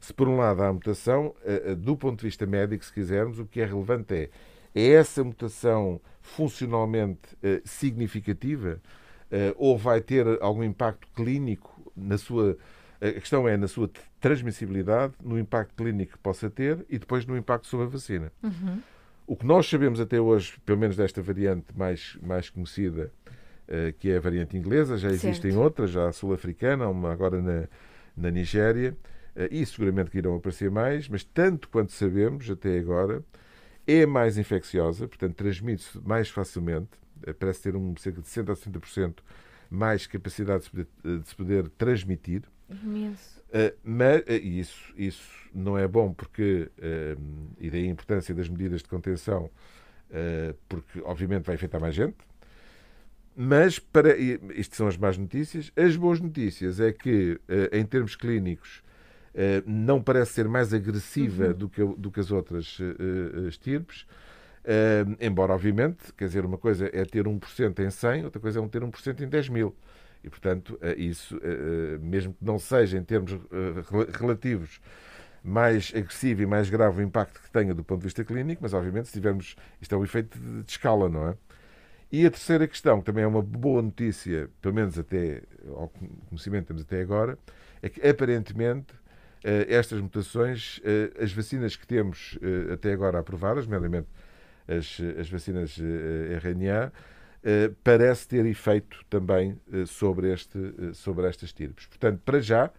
[SPEAKER 2] se por um lado há a mutação, do ponto de vista médico, se quisermos, o que é relevante é é essa mutação funcionalmente eh, significativa eh, ou vai ter algum impacto clínico na sua. A questão é na sua transmissibilidade, no impacto clínico que possa ter e depois no impacto sobre a vacina. Uhum. O que nós sabemos até hoje, pelo menos desta variante mais, mais conhecida, eh, que é a variante inglesa, já existem certo. outras, já a sul-africana, uma agora na, na Nigéria, e seguramente que irão aparecer mais, mas tanto quanto sabemos até agora, é mais infecciosa, portanto transmite-se mais facilmente, eh, parece ter um, cerca de 60% a 70% mais capacidade de se poder, eh, de se poder transmitir. Imenso. Uh, mas isso, isso não é bom porque, uh, e daí a importância das medidas de contenção, uh, porque obviamente vai afetar mais gente, mas para, isto são as más notícias. As boas notícias é que, em termos clínicos, eh, não parece ser mais agressiva uhum. do, que, do que as outras eh, eh, estirpes. embora, obviamente, quer dizer, uma coisa é ter 1% em 100, outra coisa é ter 1% em 10 mil. E, portanto, isso, mesmo que não seja em termos relativos mais agressivo e mais grave o impacto que tenha do ponto de vista clínico, mas, obviamente, se tivermos. Isto é um efeito de escala, não é? E a terceira questão, que também é uma boa notícia, pelo menos até ao conhecimento que temos até agora, é que aparentemente eh, estas mutações, eh, as vacinas que temos eh, até agora aprovadas, nomeadamente as, as vacinas RNA, parece ter efeito também sobre, este, sobre estas tirpes. Portanto, para já,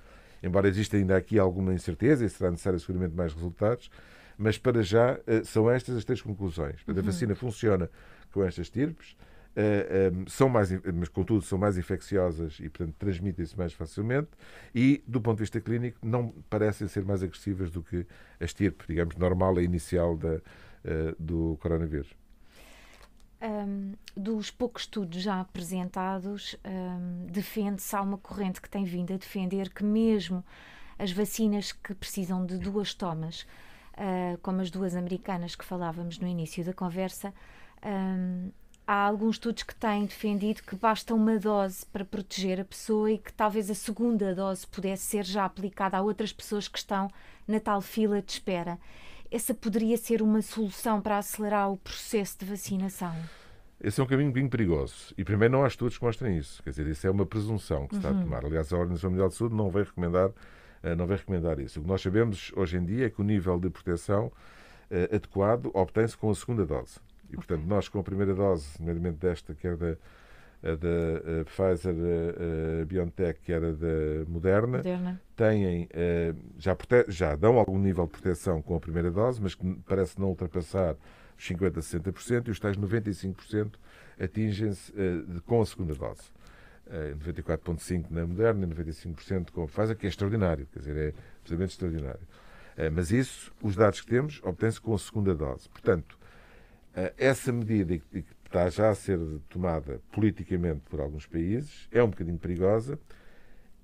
[SPEAKER 2] embora exista ainda aqui alguma incerteza e será necessário seguramente mais resultados, mas para já são estas as três conclusões. Portanto, a uhum. vacina funciona com estas tirpes, eh, ehm, são mais, mas contudo são mais infecciosas e, portanto, transmitem-se mais facilmente e, do ponto de vista clínico, não parecem ser mais agressivas do que a estirpe, digamos, normal e inicial da, eh, do coronavírus.
[SPEAKER 1] Um, ehm, dos poucos estudos já apresentados, um, ehm, defende-se, há uma corrente que tem vindo a defender que mesmo as vacinas que precisam de duas tomas, uh, como as duas americanas que falávamos no início da conversa, um, há alguns estudos que têm defendido que basta uma dose para proteger a pessoa e que talvez a segunda dose pudesse ser já aplicada a outras pessoas que estão na tal fila de espera. Essa poderia ser uma solução para acelerar o processo de vacinação?
[SPEAKER 2] Esse é um caminho bem perigoso. E primeiro não há estudos que mostrem isso. Quer dizer, isso é uma presunção que se uhum. está a uhum. tomar. Aliás, a Organização Mundial de Saúde não vai recomendar, eh, não vai recomendar isso. O que nós sabemos hoje em dia é que o nível de proteção eh, adequado obtém-se com a segunda dose. E, portanto, nós com a primeira dose, nomeadamente desta, que era da, a da a Pfizer, a, a BioNTech, que era da Moderna, Moderna. têm, eh, já, prote... já dão algum nível de proteção com a primeira dose, mas que parece não ultrapassar os 50% a 60%, e os tais 95% atingem-se eh, com a segunda dose. 94,5% eh, na Moderna e 95% com a Pfizer, que é extraordinário, quer dizer, é absolutamente extraordinário. Mas isso, os dados que temos, obtém-se com a segunda dose. Portanto, eh, essa medida que está já a ser tomada politicamente por alguns países é um bocadinho perigosa,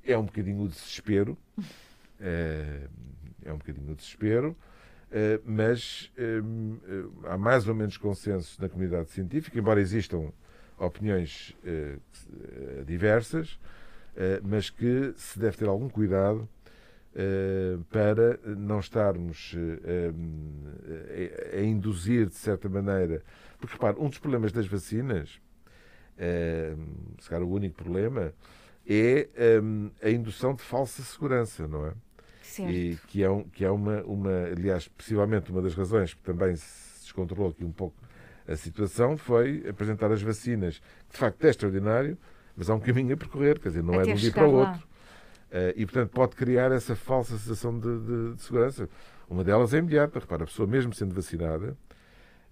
[SPEAKER 2] é um bocadinho o desespero, eh, é um bocadinho o desespero, eh, mas há mais ou menos consenso na comunidade científica, embora existam opiniões diversas, mas que se deve ter algum cuidado eh, para não estarmos eh, eh, a, induzir, de certa maneira. Porque, repare, um dos problemas das vacinas, se calhar o único problema, é a indução de falsa segurança, não é? Certo. E que é, um, que é uma, uma, aliás, possivelmente uma das razões que também se descontrolou aqui um pouco a situação foi apresentar as vacinas, que de facto é extraordinário, mas há um caminho a percorrer, quer dizer, não Até é de um dia para o outro. Lá. Eh, e, portanto, pode criar essa falsa sensação de, de, de segurança. Uma delas é imediata. Repara, a pessoa, mesmo sendo vacinada,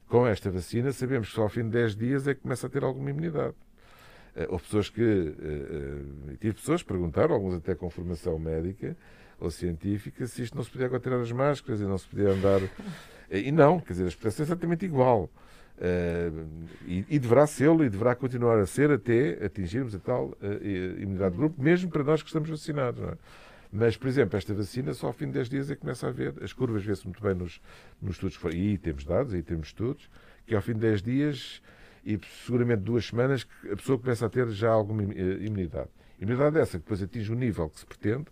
[SPEAKER 2] com esta vacina, sabemos que só ao fim de 10 dias é que começa a ter alguma imunidade. Eh, houve pessoas que. Eh, tive pessoas que perguntaram, alguns até com formação médica ou científica, se isto não se podia agora tirar as máscaras e não se podia andar. E não, quer dizer, a expressão é exatamente igual. Uh, e, e, deverá ser e deverá continuar a ser até atingirmos a tal uh, imunidade de grupo, mesmo para nós que estamos vacinados. É? Mas, por exemplo, esta vacina só ao fim de 10 dias é que começa a ver. As curvas vê-se muito bem nos, nos estudos. E aí temos dados, aí temos estudos, que ao fim de 10 dias e seguramente duas semanas a pessoa começa a ter já alguma eh, imunidade. Imunidade é essa que depois atinge o nível que se pretende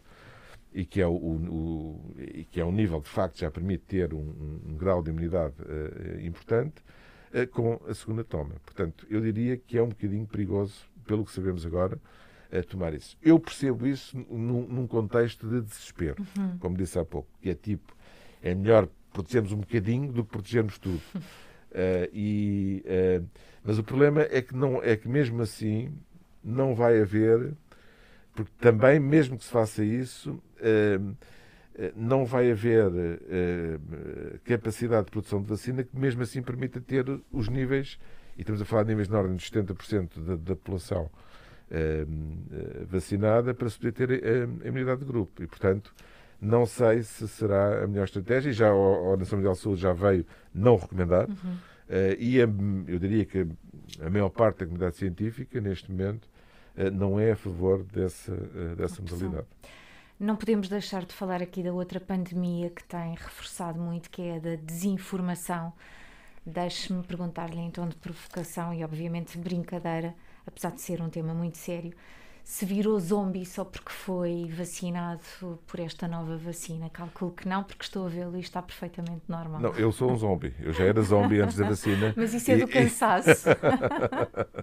[SPEAKER 2] e que é o, o, o e que é um nível que de facto já permite ter um, um, um grau de imunidade uh, importante eh, com a segunda toma. Portanto, eu diria que é um bocadinho perigoso, pelo que sabemos agora, a eh, tomar isso. Eu percebo isso num, num contexto de desespero, uhum. como disse há pouco, que é tipo, é melhor protegermos um bocadinho do que protegermos tudo. Uh, e, uh, mas o problema é que, não, é que mesmo assim não vai haver, porque também, mesmo que se faça isso, uh, eh, não vai haver eh, eh, capacidade de produção de vacina que mesmo assim permita ter os níveis, e estamos a falar de níveis na ordem dos 70% da, da população vacinada, para se poder ter a imunidade de grupo. E, portanto, não sei se será a melhor estratégia. Já a Organização Mundial de Saúde já veio não recomendar. Uhum. e a, eu diria que a maior parte da comunidade científica, neste momento, não é a favor dessa, dessa modalidade.
[SPEAKER 1] Não podemos deixar de falar aqui da outra pandemia que tem reforçado muito, que é a da desinformação. Deixe-me perguntar-lhe em então, tom de provocação e, obviamente, brincadeira, apesar de ser um tema muito sério se virou zombie só porque foi vacinado por esta nova vacina. Calculo que não, porque estou a vê-lo e está perfeitamente normal. Não, eu sou um zombie. Eu já era zombie antes da vacina. Mas isso é do e, cansaço.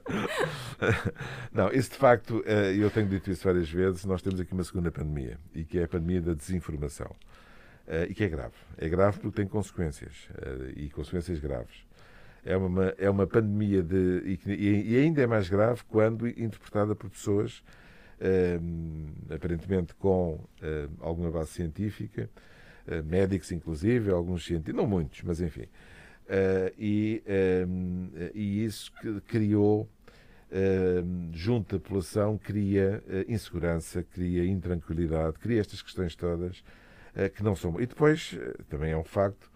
[SPEAKER 2] não, isso de facto, eh, eu tenho dito isso várias vezes, nós temos aqui uma segunda pandemia, e que é a pandemia da desinformação. Eh, e que é grave. É grave porque tem consequências, eh, e consequências graves é uma, é uma pandemia de, e, e ainda é mais grave quando interpretada por pessoas ehm, aparentemente com ehm, alguma base científica, eh, médicos inclusive, alguns cientistas, não muitos, mas enfim. Eh, e, ehm, e isso criou, junto da população, cria eh, insegurança, cria intranquilidade, cria estas questões todas que não são. E depois, também é um facto,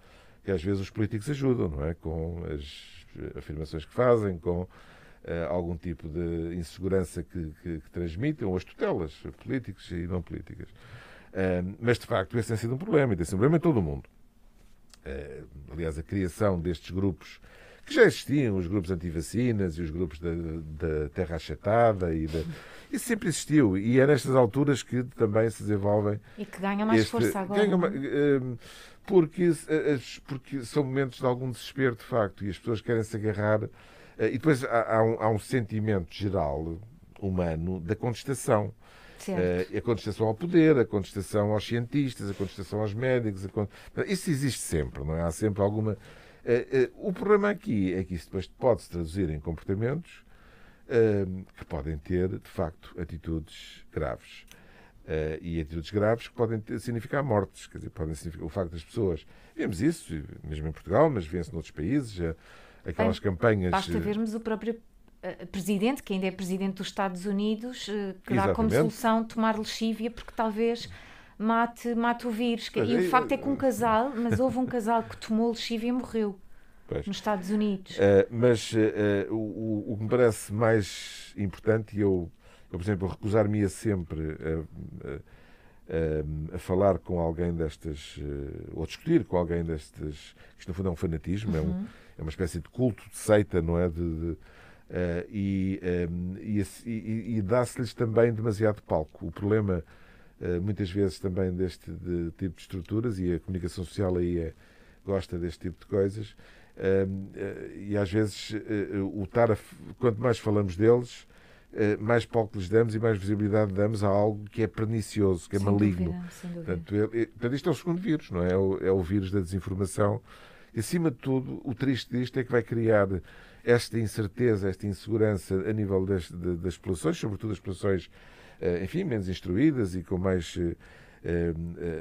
[SPEAKER 2] que às vezes os políticos ajudam, não é? Com as afirmações que fazem, com uh, algum tipo de insegurança que, que, que transmitem, ou as tutelas, políticas e não políticas. Uh, mas, de facto, esse tem sido um problema, e tem sido um problema em todo o mundo. Uh, aliás, a criação destes grupos que já existiam, os grupos anti-vacinas e os grupos da, terra achatada e Isso sempre existiu e é nestas alturas que também se desenvolvem... E que ganha mais este... força agora. Ganha uma porque, eh, porque são momentos de algum desespero, de facto, e as pessoas querem se agarrar. Eh, e depois há, há, um, há um, sentimento geral, humano, da contestação. Certo. Eh, a contestação ao poder, a contestação aos cientistas, a contestação aos médicos. Isso existe sempre, não é? Há sempre alguma. O problema aqui é que isso depois pode se traduzir em comportamentos que podem ter, de facto, atitudes graves. Uh, e atitudes graves que podem ter, significar mortes, quer dizer, podem significar o facto das pessoas. Vemos isso, mesmo em Portugal, mas vê-se noutros países, uh, aquelas Bem, campanhas. Basta eh,
[SPEAKER 1] vermos o próprio presidente, que ainda é presidente dos Estados Unidos, que dá como solução tomar lexívia, porque talvez. Mate, mate o vírus. e o é, facto é que um casal, mas houve um casal que tomou lexívia e morreu. Pois. Nos Estados Unidos.
[SPEAKER 2] mas o, o, o que me parece mais importante, e eu eu, por exemplo, recusar-me-ia sempre a, a, a, falar com alguém destas, eh, ou discutir com alguém destas. Isto, no fundo, é um fanatismo, uhum. é, um, uhum. é, uma espécie de culto, de seita, não é? De, de, uh, e, um, eh, e, e, e dá-se-lhes também demasiado palco. O problema, uh, muitas vezes, também deste de, tipo de estruturas, e a comunicação social aí é, gosta deste tipo de coisas. Uh, e às vezes o estar a, quanto mais falamos deles, eh, mais palco lhes damos e mais visibilidade damos a algo que é pernicioso, que é sem maligno. Dúvida, sem dúvida. Portanto, isto é o segundo vírus, não é? É o, é o vírus da desinformação. E, acima de tudo, o triste disto é que vai criar esta incerteza, esta insegurança a nível das, das populações, sobretudo as populações, eh, enfim, menos instruídas e com mais, eh,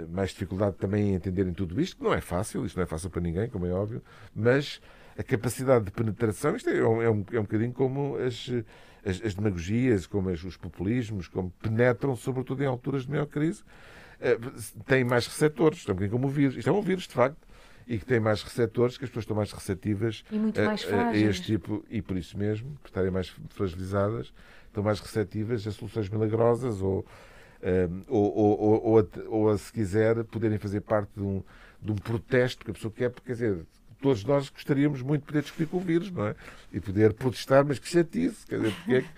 [SPEAKER 2] mais dificuldade também em entenderem tudo isto, que não é fácil, isto não é fácil para ninguém, como é óbvio, mas a capacidade de penetração, isto é é um, é um bocadinho como as, as, as demagogias, como as, os populismos, como penetram, sobretudo em alturas de maior crise, eh, têm mais receptores, também como o vírus. Isto é um vírus, de facto, e que tem mais receptores, que as pessoas estão mais receptivas mais a, a, este tipo, e por isso mesmo, por estarem mais fragilizadas, estão mais receptivas a soluções milagrosas ou, um, ehm, ou, ou, ou, ou, a, ou a, se quiser, poderem fazer parte de um, de um protesto que a pessoa quer, porque, quer dizer, todos nós gostaríamos muito de poder discutir com o vírus, não é? E poder protestar, mas que chatice, quer dizer, porque é que.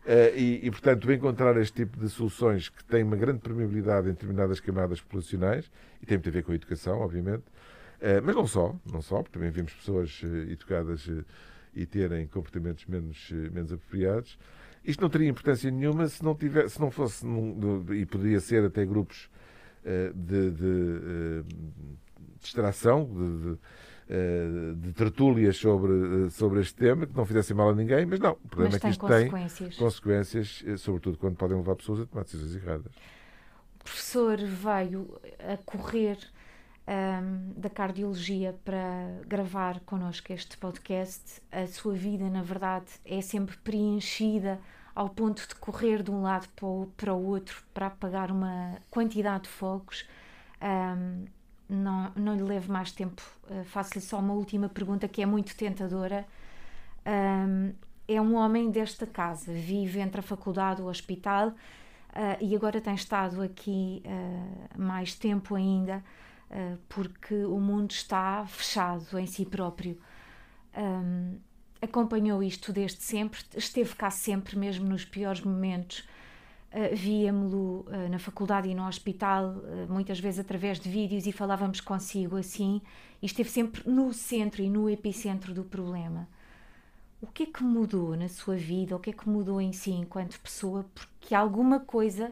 [SPEAKER 2] Uh, e, e, portanto, encontrar este tipo de soluções que têm uma grande permeabilidade em determinadas camadas populacionais, e tem muito a ver com a educação, obviamente, uh, mas não só, não só, porque também vimos pessoas uh, educadas e terem comportamentos menos, menos apropriados. Isto não teria importância nenhuma se não, tivesse, se não fosse, num, e poderia ser até grupos de, de distração, de, de eh, de tertúlias sobre, eh, sobre este tema, que não fizessem mal a ninguém, mas não. O problema mas é que isto consequências. tem consequências, eh, sobretudo quando podem levar pessoas a tomar decisões erradas.
[SPEAKER 1] O professor veio a correr um, ehm, da cardiologia para gravar connosco este podcast. A sua vida, na verdade, é sempre preenchida ao ponto de correr de um lado para o, outro para apagar uma quantidade de fogos. Um, ehm, não, não lhe levo mais tempo, uh, faço-lhe só uma última pergunta que é muito tentadora. Um, é um homem desta casa, vive entre a faculdade e o hospital uh, e agora tem estado aqui uh, mais tempo ainda uh, porque o mundo está fechado em si próprio. Um, acompanhou isto desde sempre, esteve cá sempre, mesmo nos piores momentos Uh, víamos-lo uh, na faculdade e no hospital, uh, muitas vezes através de vídeos, e falávamos consigo assim, e esteve sempre no centro e no epicentro do problema. O que é que mudou na sua vida? O que é que mudou em si enquanto pessoa? Porque alguma coisa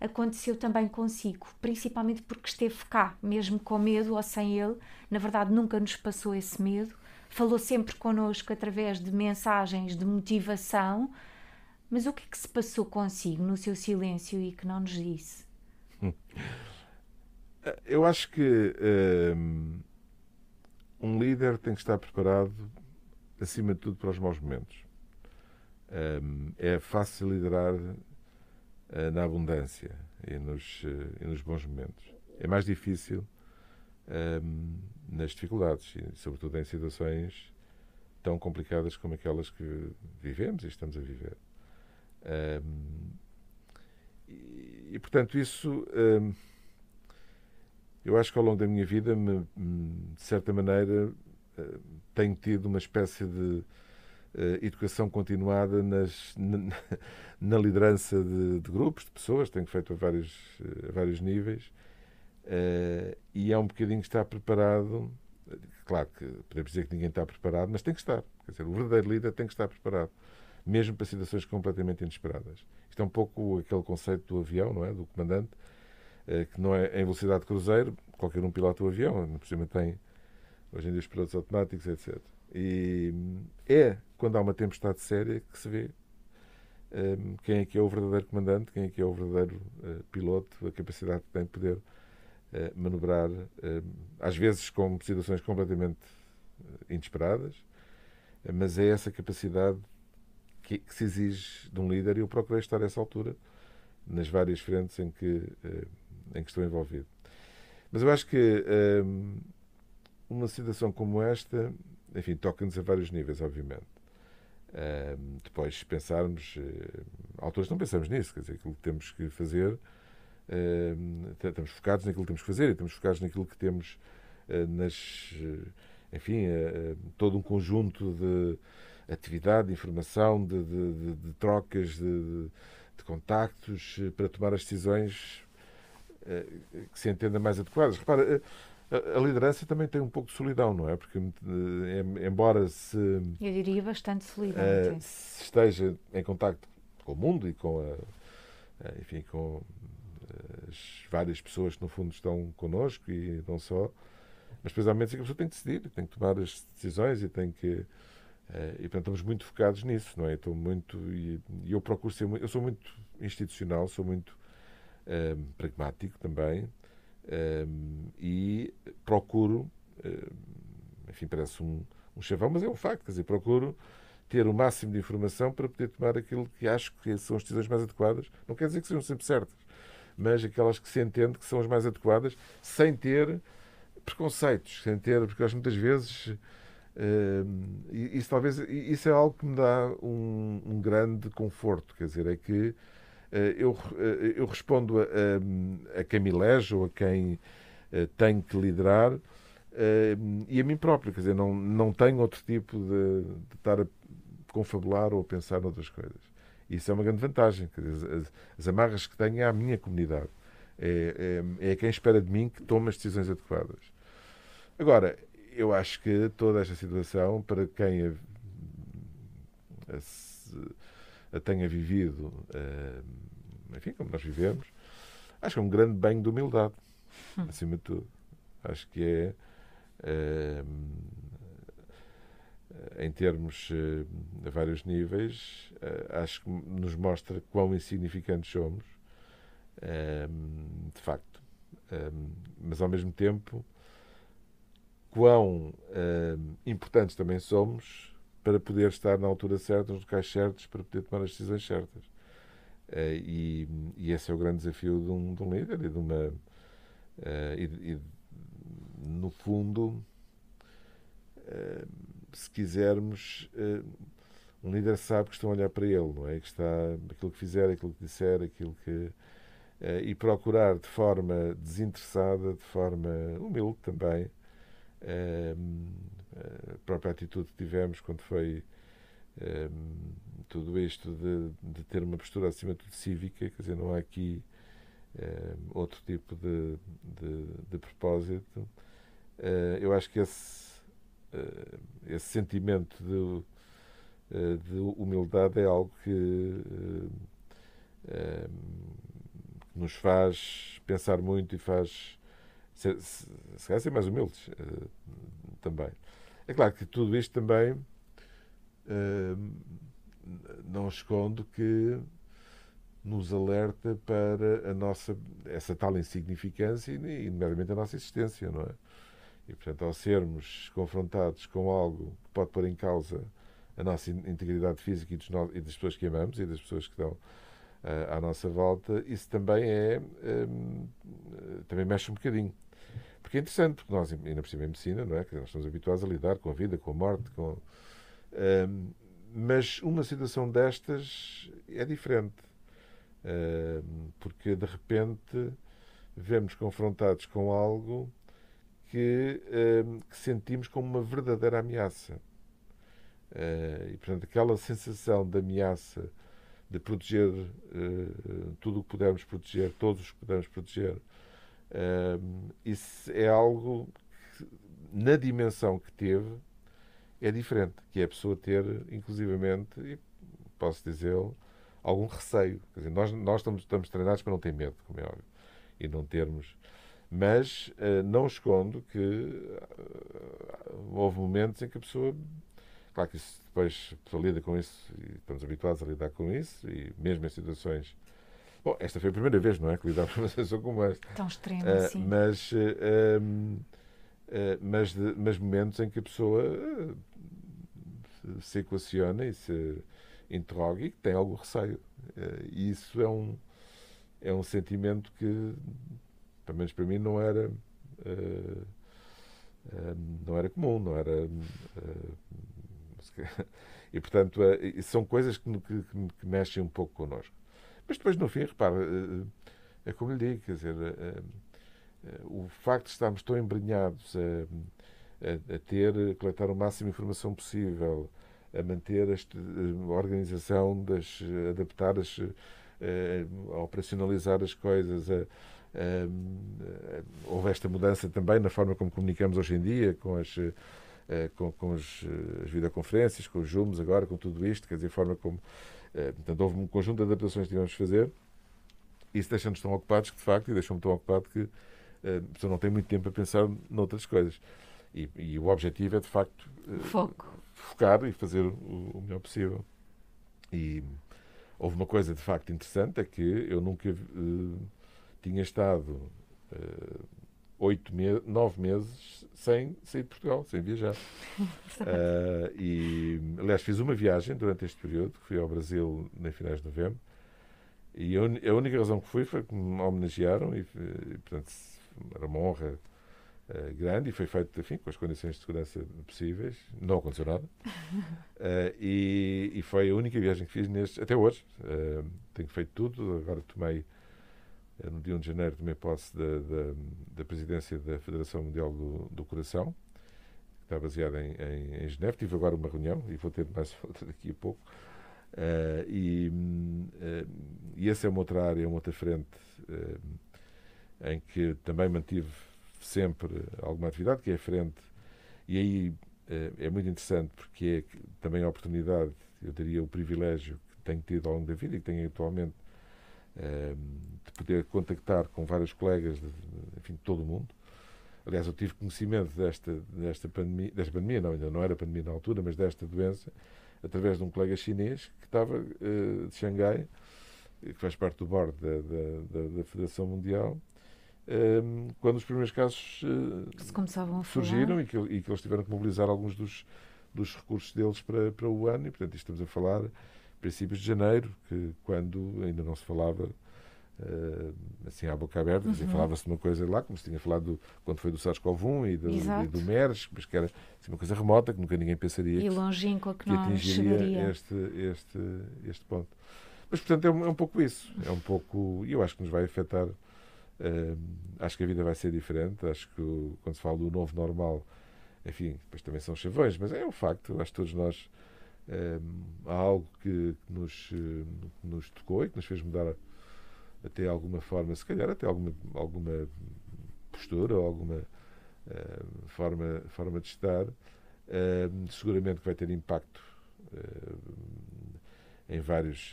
[SPEAKER 1] aconteceu também consigo, principalmente porque esteve cá, mesmo com medo ou sem ele. Na verdade, nunca nos passou esse medo. Falou sempre connosco através de mensagens de motivação, mas o que é que se passou consigo no seu silêncio e que não nos disse?
[SPEAKER 2] Eu acho que um, ehm, um líder tem que estar preparado, acima de tudo, para os maus momentos. Ehm, é fácil liderar uh, na abundância e nos, uh, e nos, bons momentos. É mais difícil ehm, nas dificuldades e, sobretudo, em situações tão complicadas como aquelas que vivemos e estamos a viver. Um, e, e, portanto, isso um, eu acho que ao longo da minha vida, me, de certa maneira, tenho tido uma espécie de Uh, educação continuada nas, na, na liderança de, de, grupos, de pessoas, tenho feito a vários, eh, a vários níveis, uh, e é um bocadinho estar preparado. Claro que podemos dizer que ninguém está preparado, mas tem que estar. Quer dizer, o verdadeiro líder tem que estar preparado mesmo para situações completamente inesperadas. Isto é um pouco aquele conceito do avião, não é? Do comandante, eh, que não é em velocidade de cruzeiro, qualquer um pilota o avião, precisamente tem hoje em dia os pilotos automáticos, etc. E hum, é quando há uma tempestade séria que se vê hum, quem é que é o verdadeiro comandante, quem é que é o verdadeiro eh, piloto, a capacidade que tem de poder eh, manobrar, hum, às vezes com situações completamente inesperadas, mas é essa capacidade que, que, se exige de um líder e eu procurei estar a essa altura nas várias frentes em que, eh, em que estou envolvido. Mas eu acho que eh, uma situação como esta, enfim, toca-nos a vários níveis, obviamente. Hum, depois pensarmos, autores não pensamos nisso, quer dizer, aquilo que temos que fazer, estamos focados naquilo que temos que fazer e estamos focados naquilo que temos nas, enfim, todo um conjunto de atividade, de informação, de, de, de trocas, de, contactos, eh, para tomar as decisões eh, que se entendam mais adequadas. Repara, eh, a liderança também tem um pouco de solidão, não é? Porque, embora se. Eu
[SPEAKER 1] diria bastante solidão.
[SPEAKER 2] se esteja em contacto com o mundo e com a, enfim, com as várias pessoas que, no fundo, estão connosco e não só, mas, principalmente, a pessoa tem que decidir, tem que tomar as decisões e tem que Uh, e portanto estamos muito focados nisso, não é? Estou muito e, eu procuro ser, eu sou muito institucional, sou muito uh, pragmático também uh, e procuro, ehm, enfim, parece um, um chavão, mas é um facto, quer dizer, procuro ter o máximo de informação para poder tomar aquilo que acho que são as decisões mais adequadas. Não quer dizer que sejam sempre certas, mas aquelas que se entende que são as mais adequadas, sem ter preconceitos, sem ter, porque acho muitas vezes Uh, isso talvez isso é algo que me dá um, um grande conforto, quer dizer, é que uh, eu, uh, eu respondo a, a, a quem me elege ou a quem eh, tem que liderar e a mim próprio, quer dizer, não, não tenho outro tipo de, de estar a confabular ou a pensar noutras coisas. Isso é uma grande vantagem, quer dizer, as, as amarras que tenho é à minha comunidade, é, é, é quem espera de mim que tome as decisões adequadas. Agora, eu acho que toda esta situação, para quem a, a, a tenha vivido, a, eh, enfim, como nós vivemos, acho que é um grande bem de humildade, hum. acima de tudo. Acho que é, eh, em termos eh, a vários níveis, acho que nos mostra quão insignificantes somos, de facto. mas ao mesmo tempo quão uh, importantes também somos para poder estar na altura certa, nos locais certos, para poder tomar as decisões certas. Uh, e, e, esse é o grande desafio de um, de um líder e de uma. Uh, e, e, no fundo, hum, se quisermos, hum, um líder sabe que estão a olhar para ele, não é? Que está aquilo que fizer, aquilo que disser, aquilo que. Eh, e procurar de forma desinteressada, de forma humilde também, Ehm, a própria atitude que tivemos quando foi um, ehm, tudo isto de, de, ter uma postura acima de tudo cívica, quer dizer, não há aqui um, ehm, outro tipo de, de, de propósito. Uh, eu acho que esse, uh, esse sentimento de, uh, de, humildade é algo que, nos faz pensar muito e faz se, se, se calhar ser mais humildes uh, também. É claro que tudo isto também uh, não escondo que nos alerta para a nossa essa tal insignificância e, nomeadamente a nossa existência, não é? E portanto, ao sermos confrontados com algo que pode pôr em causa a nossa integridade física e, no... e das pessoas que amamos e das pessoas que estão uh, eh, à nossa volta, isso também é um, também mexe um bocadinho. Porque é interessante, porque nós, ainda por cima em medicina, não é? Que nós estamos habituados a lidar com a vida, com a morte, com. mas uma situação destas é diferente. porque de repente vemos confrontados com algo que, que sentimos como uma verdadeira ameaça. Uh, e portanto, aquela sensação de ameaça, de proteger uh, tudo o que pudermos proteger, todos os que pudermos proteger, Uh, isso é algo que, na dimensão que teve, é diferente, que é a pessoa ter, inclusivamente, e posso dizê-lo, algum receio. Quer dizer, nós, nós estamos, estamos treinados para não ter medo, como é óbvio, e não termos. Mas uh, não escondo que uh, houve momentos em que a pessoa. Claro que isso, depois a pessoa lida com isso, e estamos habituados a lidar com isso, e mesmo em situações Bom, esta foi a primeira vez, não é? Que lidava uma sensação como esta. Tão extrema, uh, sim. Mas, uh, um, uh, mas, de, mas momentos em que a pessoa eh, se equaciona e se interroga e que tem algum receio. Eh, e isso é um, é um sentimento que, pelo menos para mim, não era. não era comum, não era. e portanto, são coisas que, que, que mexem um pouco connosco. Mas depois, no fim, repara, eh, eh, é como lhe digo, quer dizer, eh, o facto de estarmos tão embrenhados a, a, ter, a coletar o máximo de informação possível, a manter a, organização, das, adaptar as, a operacionalizar as coisas, a, houve esta mudança também na forma como comunicamos hoje em dia, com as, com, com as videoconferências, com os Zooms agora, com tudo isto, quer dizer, a forma como eh, portanto, houve um conjunto de adaptações que tivemos de fazer. Isso deixa-nos tão ocupados que, de facto, e deixou-me tão ocupado que eh, a pessoa não tem muito tempo a pensar noutras coisas. E, e o objetivo é, de facto, eh, Foco. focar e fazer o, o melhor possível. E houve uma coisa, de facto, interessante: é que eu nunca uh, tinha estado uh, oito me nove meses sem sair de Portugal, sem viajar. uh, e, aliás, fiz uma viagem durante este período, fui ao Brasil nas finais de novembro, e a, única razão que fui foi que me homenagearam, e, e portanto, era uma honra uh, grande, e foi feito, enfim, com as condições de segurança possíveis, não aconteceu nada. Uh, e, e, foi a única viagem que fiz neste, até hoje. tenho feito tudo, agora tomei é no dia 1 de janeiro tomei posse da, da, da presidência da Federação Mundial do, do Coração, que está baseada em, em, em, Tive agora uma reunião e vou ter mais outra daqui a pouco. Uh, e, uh, e, essa é uma outra área, uma outra frente uh, em que também mantive sempre alguma atividade, que é a frente. E aí é muito interessante porque é também a oportunidade, eu diria o privilégio que tenho tido ao longo da vida e que tenho atualmente Ehm, de poder contactar com vários colegas de, enfim, de todo o mundo. Aliás, eu tive conhecimento desta, desta pandemia, desta pandemia não, ainda não era pandemia na altura, mas desta doença, através de um colega chinês que estava eh, de Xangai, eh, que faz parte do board da, da, da Federação Mundial, ehm, quando os primeiros casos eh, surgiram e que, e que, eles tiveram que mobilizar alguns dos, dos recursos deles para, para o ano, e portanto estamos a falar princípios de janeiro, que quando ainda não se falava Uh, assim à boca aberta, assim, uhum. falava-se de uma coisa lá, como se tinha falado do, quando foi do SARS-CoV-1 e do, e do MERS, mas que era assim, uma coisa remota, que nunca ninguém pensaria e que, que, que não atingiria este, este, este ponto. Mas, portanto, é um, é um pouco isso. É um pouco. E eu acho que nos vai afetar. Uh, acho que a vida vai ser diferente. Acho que quando se fala do novo normal, enfim, depois também são chavões, mas é um facto. Acho que todos nós Hum, há algo que, que nos, hum, que nos tocou e que nos fez mudar até alguma forma, se calhar até alguma, alguma postura ou alguma uh, forma, forma de estar, uh, seguramente que vai ter impacto uh, em vários,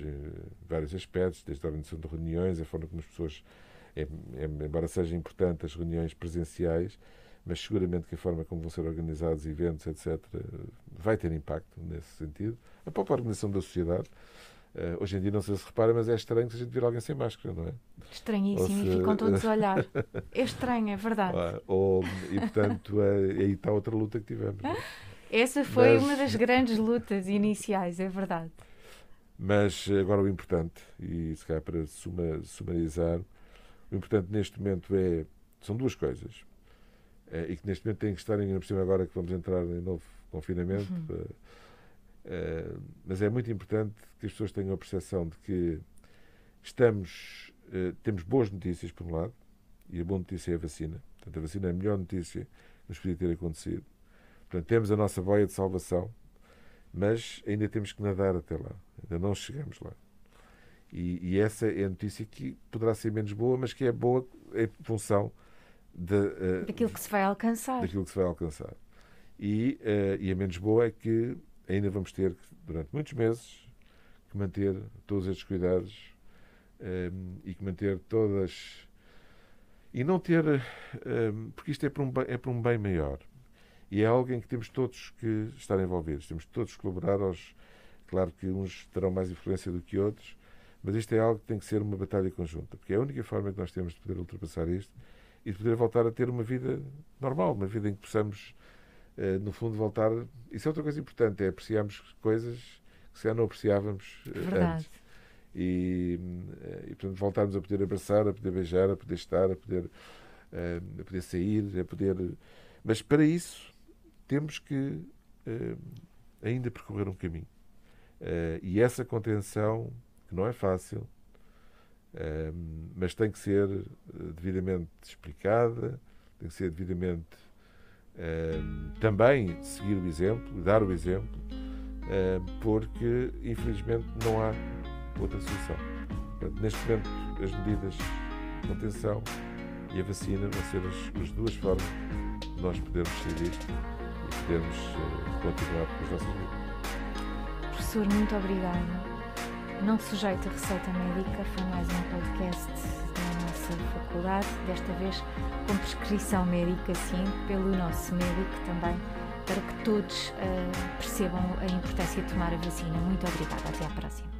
[SPEAKER 2] vários aspectos, desde a organização de reuniões, a forma como as pessoas, é, é, embora sejam importantes as reuniões presenciais, mas seguramente que a forma como vão ser organizados eventos, etc., vai ter impacto nesse sentido. A própria organização da sociedade. Eh, hoje em dia, não sei se repara, mas é estranho que a gente vir alguém sem máscara, não é? Estranhíssimo, se... e ficam todos a olhar.
[SPEAKER 1] É estranho, é verdade. ou, e portanto,
[SPEAKER 2] é, é aí está outra luta que tivemos. É?
[SPEAKER 1] Essa foi mas... uma das grandes lutas iniciais, é verdade.
[SPEAKER 2] Mas agora o importante, e se calhar para suma, sumarizar, o importante neste momento é. São duas coisas uh, e que neste momento têm que estar, ainda por cima, agora que vamos entrar em novo confinamento. Uhum. Uh, mas é muito importante que as pessoas tenham a percepção de que estamos, temos boas notícias, por um lado, e a boa notícia é a vacina. Portanto, a vacina é a melhor notícia que nos podia ter acontecido. Portanto, temos a nossa boia de salvação, mas ainda temos que nadar até lá. Ainda não chegamos lá. E, e, essa é a notícia que poderá ser menos boa, mas que é boa em é função de, uh, daquilo que se vai alcançar. Daquilo que se vai alcançar. E, uh, e a menos boa é que ainda vamos ter, durante muitos meses, que manter todos estes cuidados um, eh, e que manter todas. E não ter. Um, porque isto é para, um, é para um bem maior. E é algo em que temos todos que estar envolvidos, temos todos que colaborar. Aos, claro que uns terão mais influência do que outros, mas isto é algo que tem que ser uma batalha conjunta, porque é a única forma que nós temos de poder ultrapassar isto e de poder voltar a ter uma vida normal, uma vida em que possamos, eh, no fundo, voltar. Isso é outra coisa importante, é apreciarmos coisas que se já não apreciávamos eh, é Verdade. antes. E, eh, e, portanto, voltarmos a poder abraçar, a poder beijar, a poder estar, a poder, a poder sair, a poder. Mas para isso temos que ainda percorrer um caminho. e essa contenção, que não é fácil, mas tem que ser eh, devidamente explicada, tem que ser devidamente também seguir o exemplo, dar o exemplo, porque infelizmente não há outra solução. Portanto, neste momento, as medidas de contenção e a vacina vão ser as, as duas formas de nós podermos sair disto e podermos eh, continuar com as nossas vidas.
[SPEAKER 1] Professor, muito obrigada. Não sujeito a receita médica, foi mais um podcast da nossa faculdade, desta vez com prescrição médica, sim, pelo nosso médico também, para que todos uh, percebam a importância de tomar a vacina. Muito obrigada, até à próxima.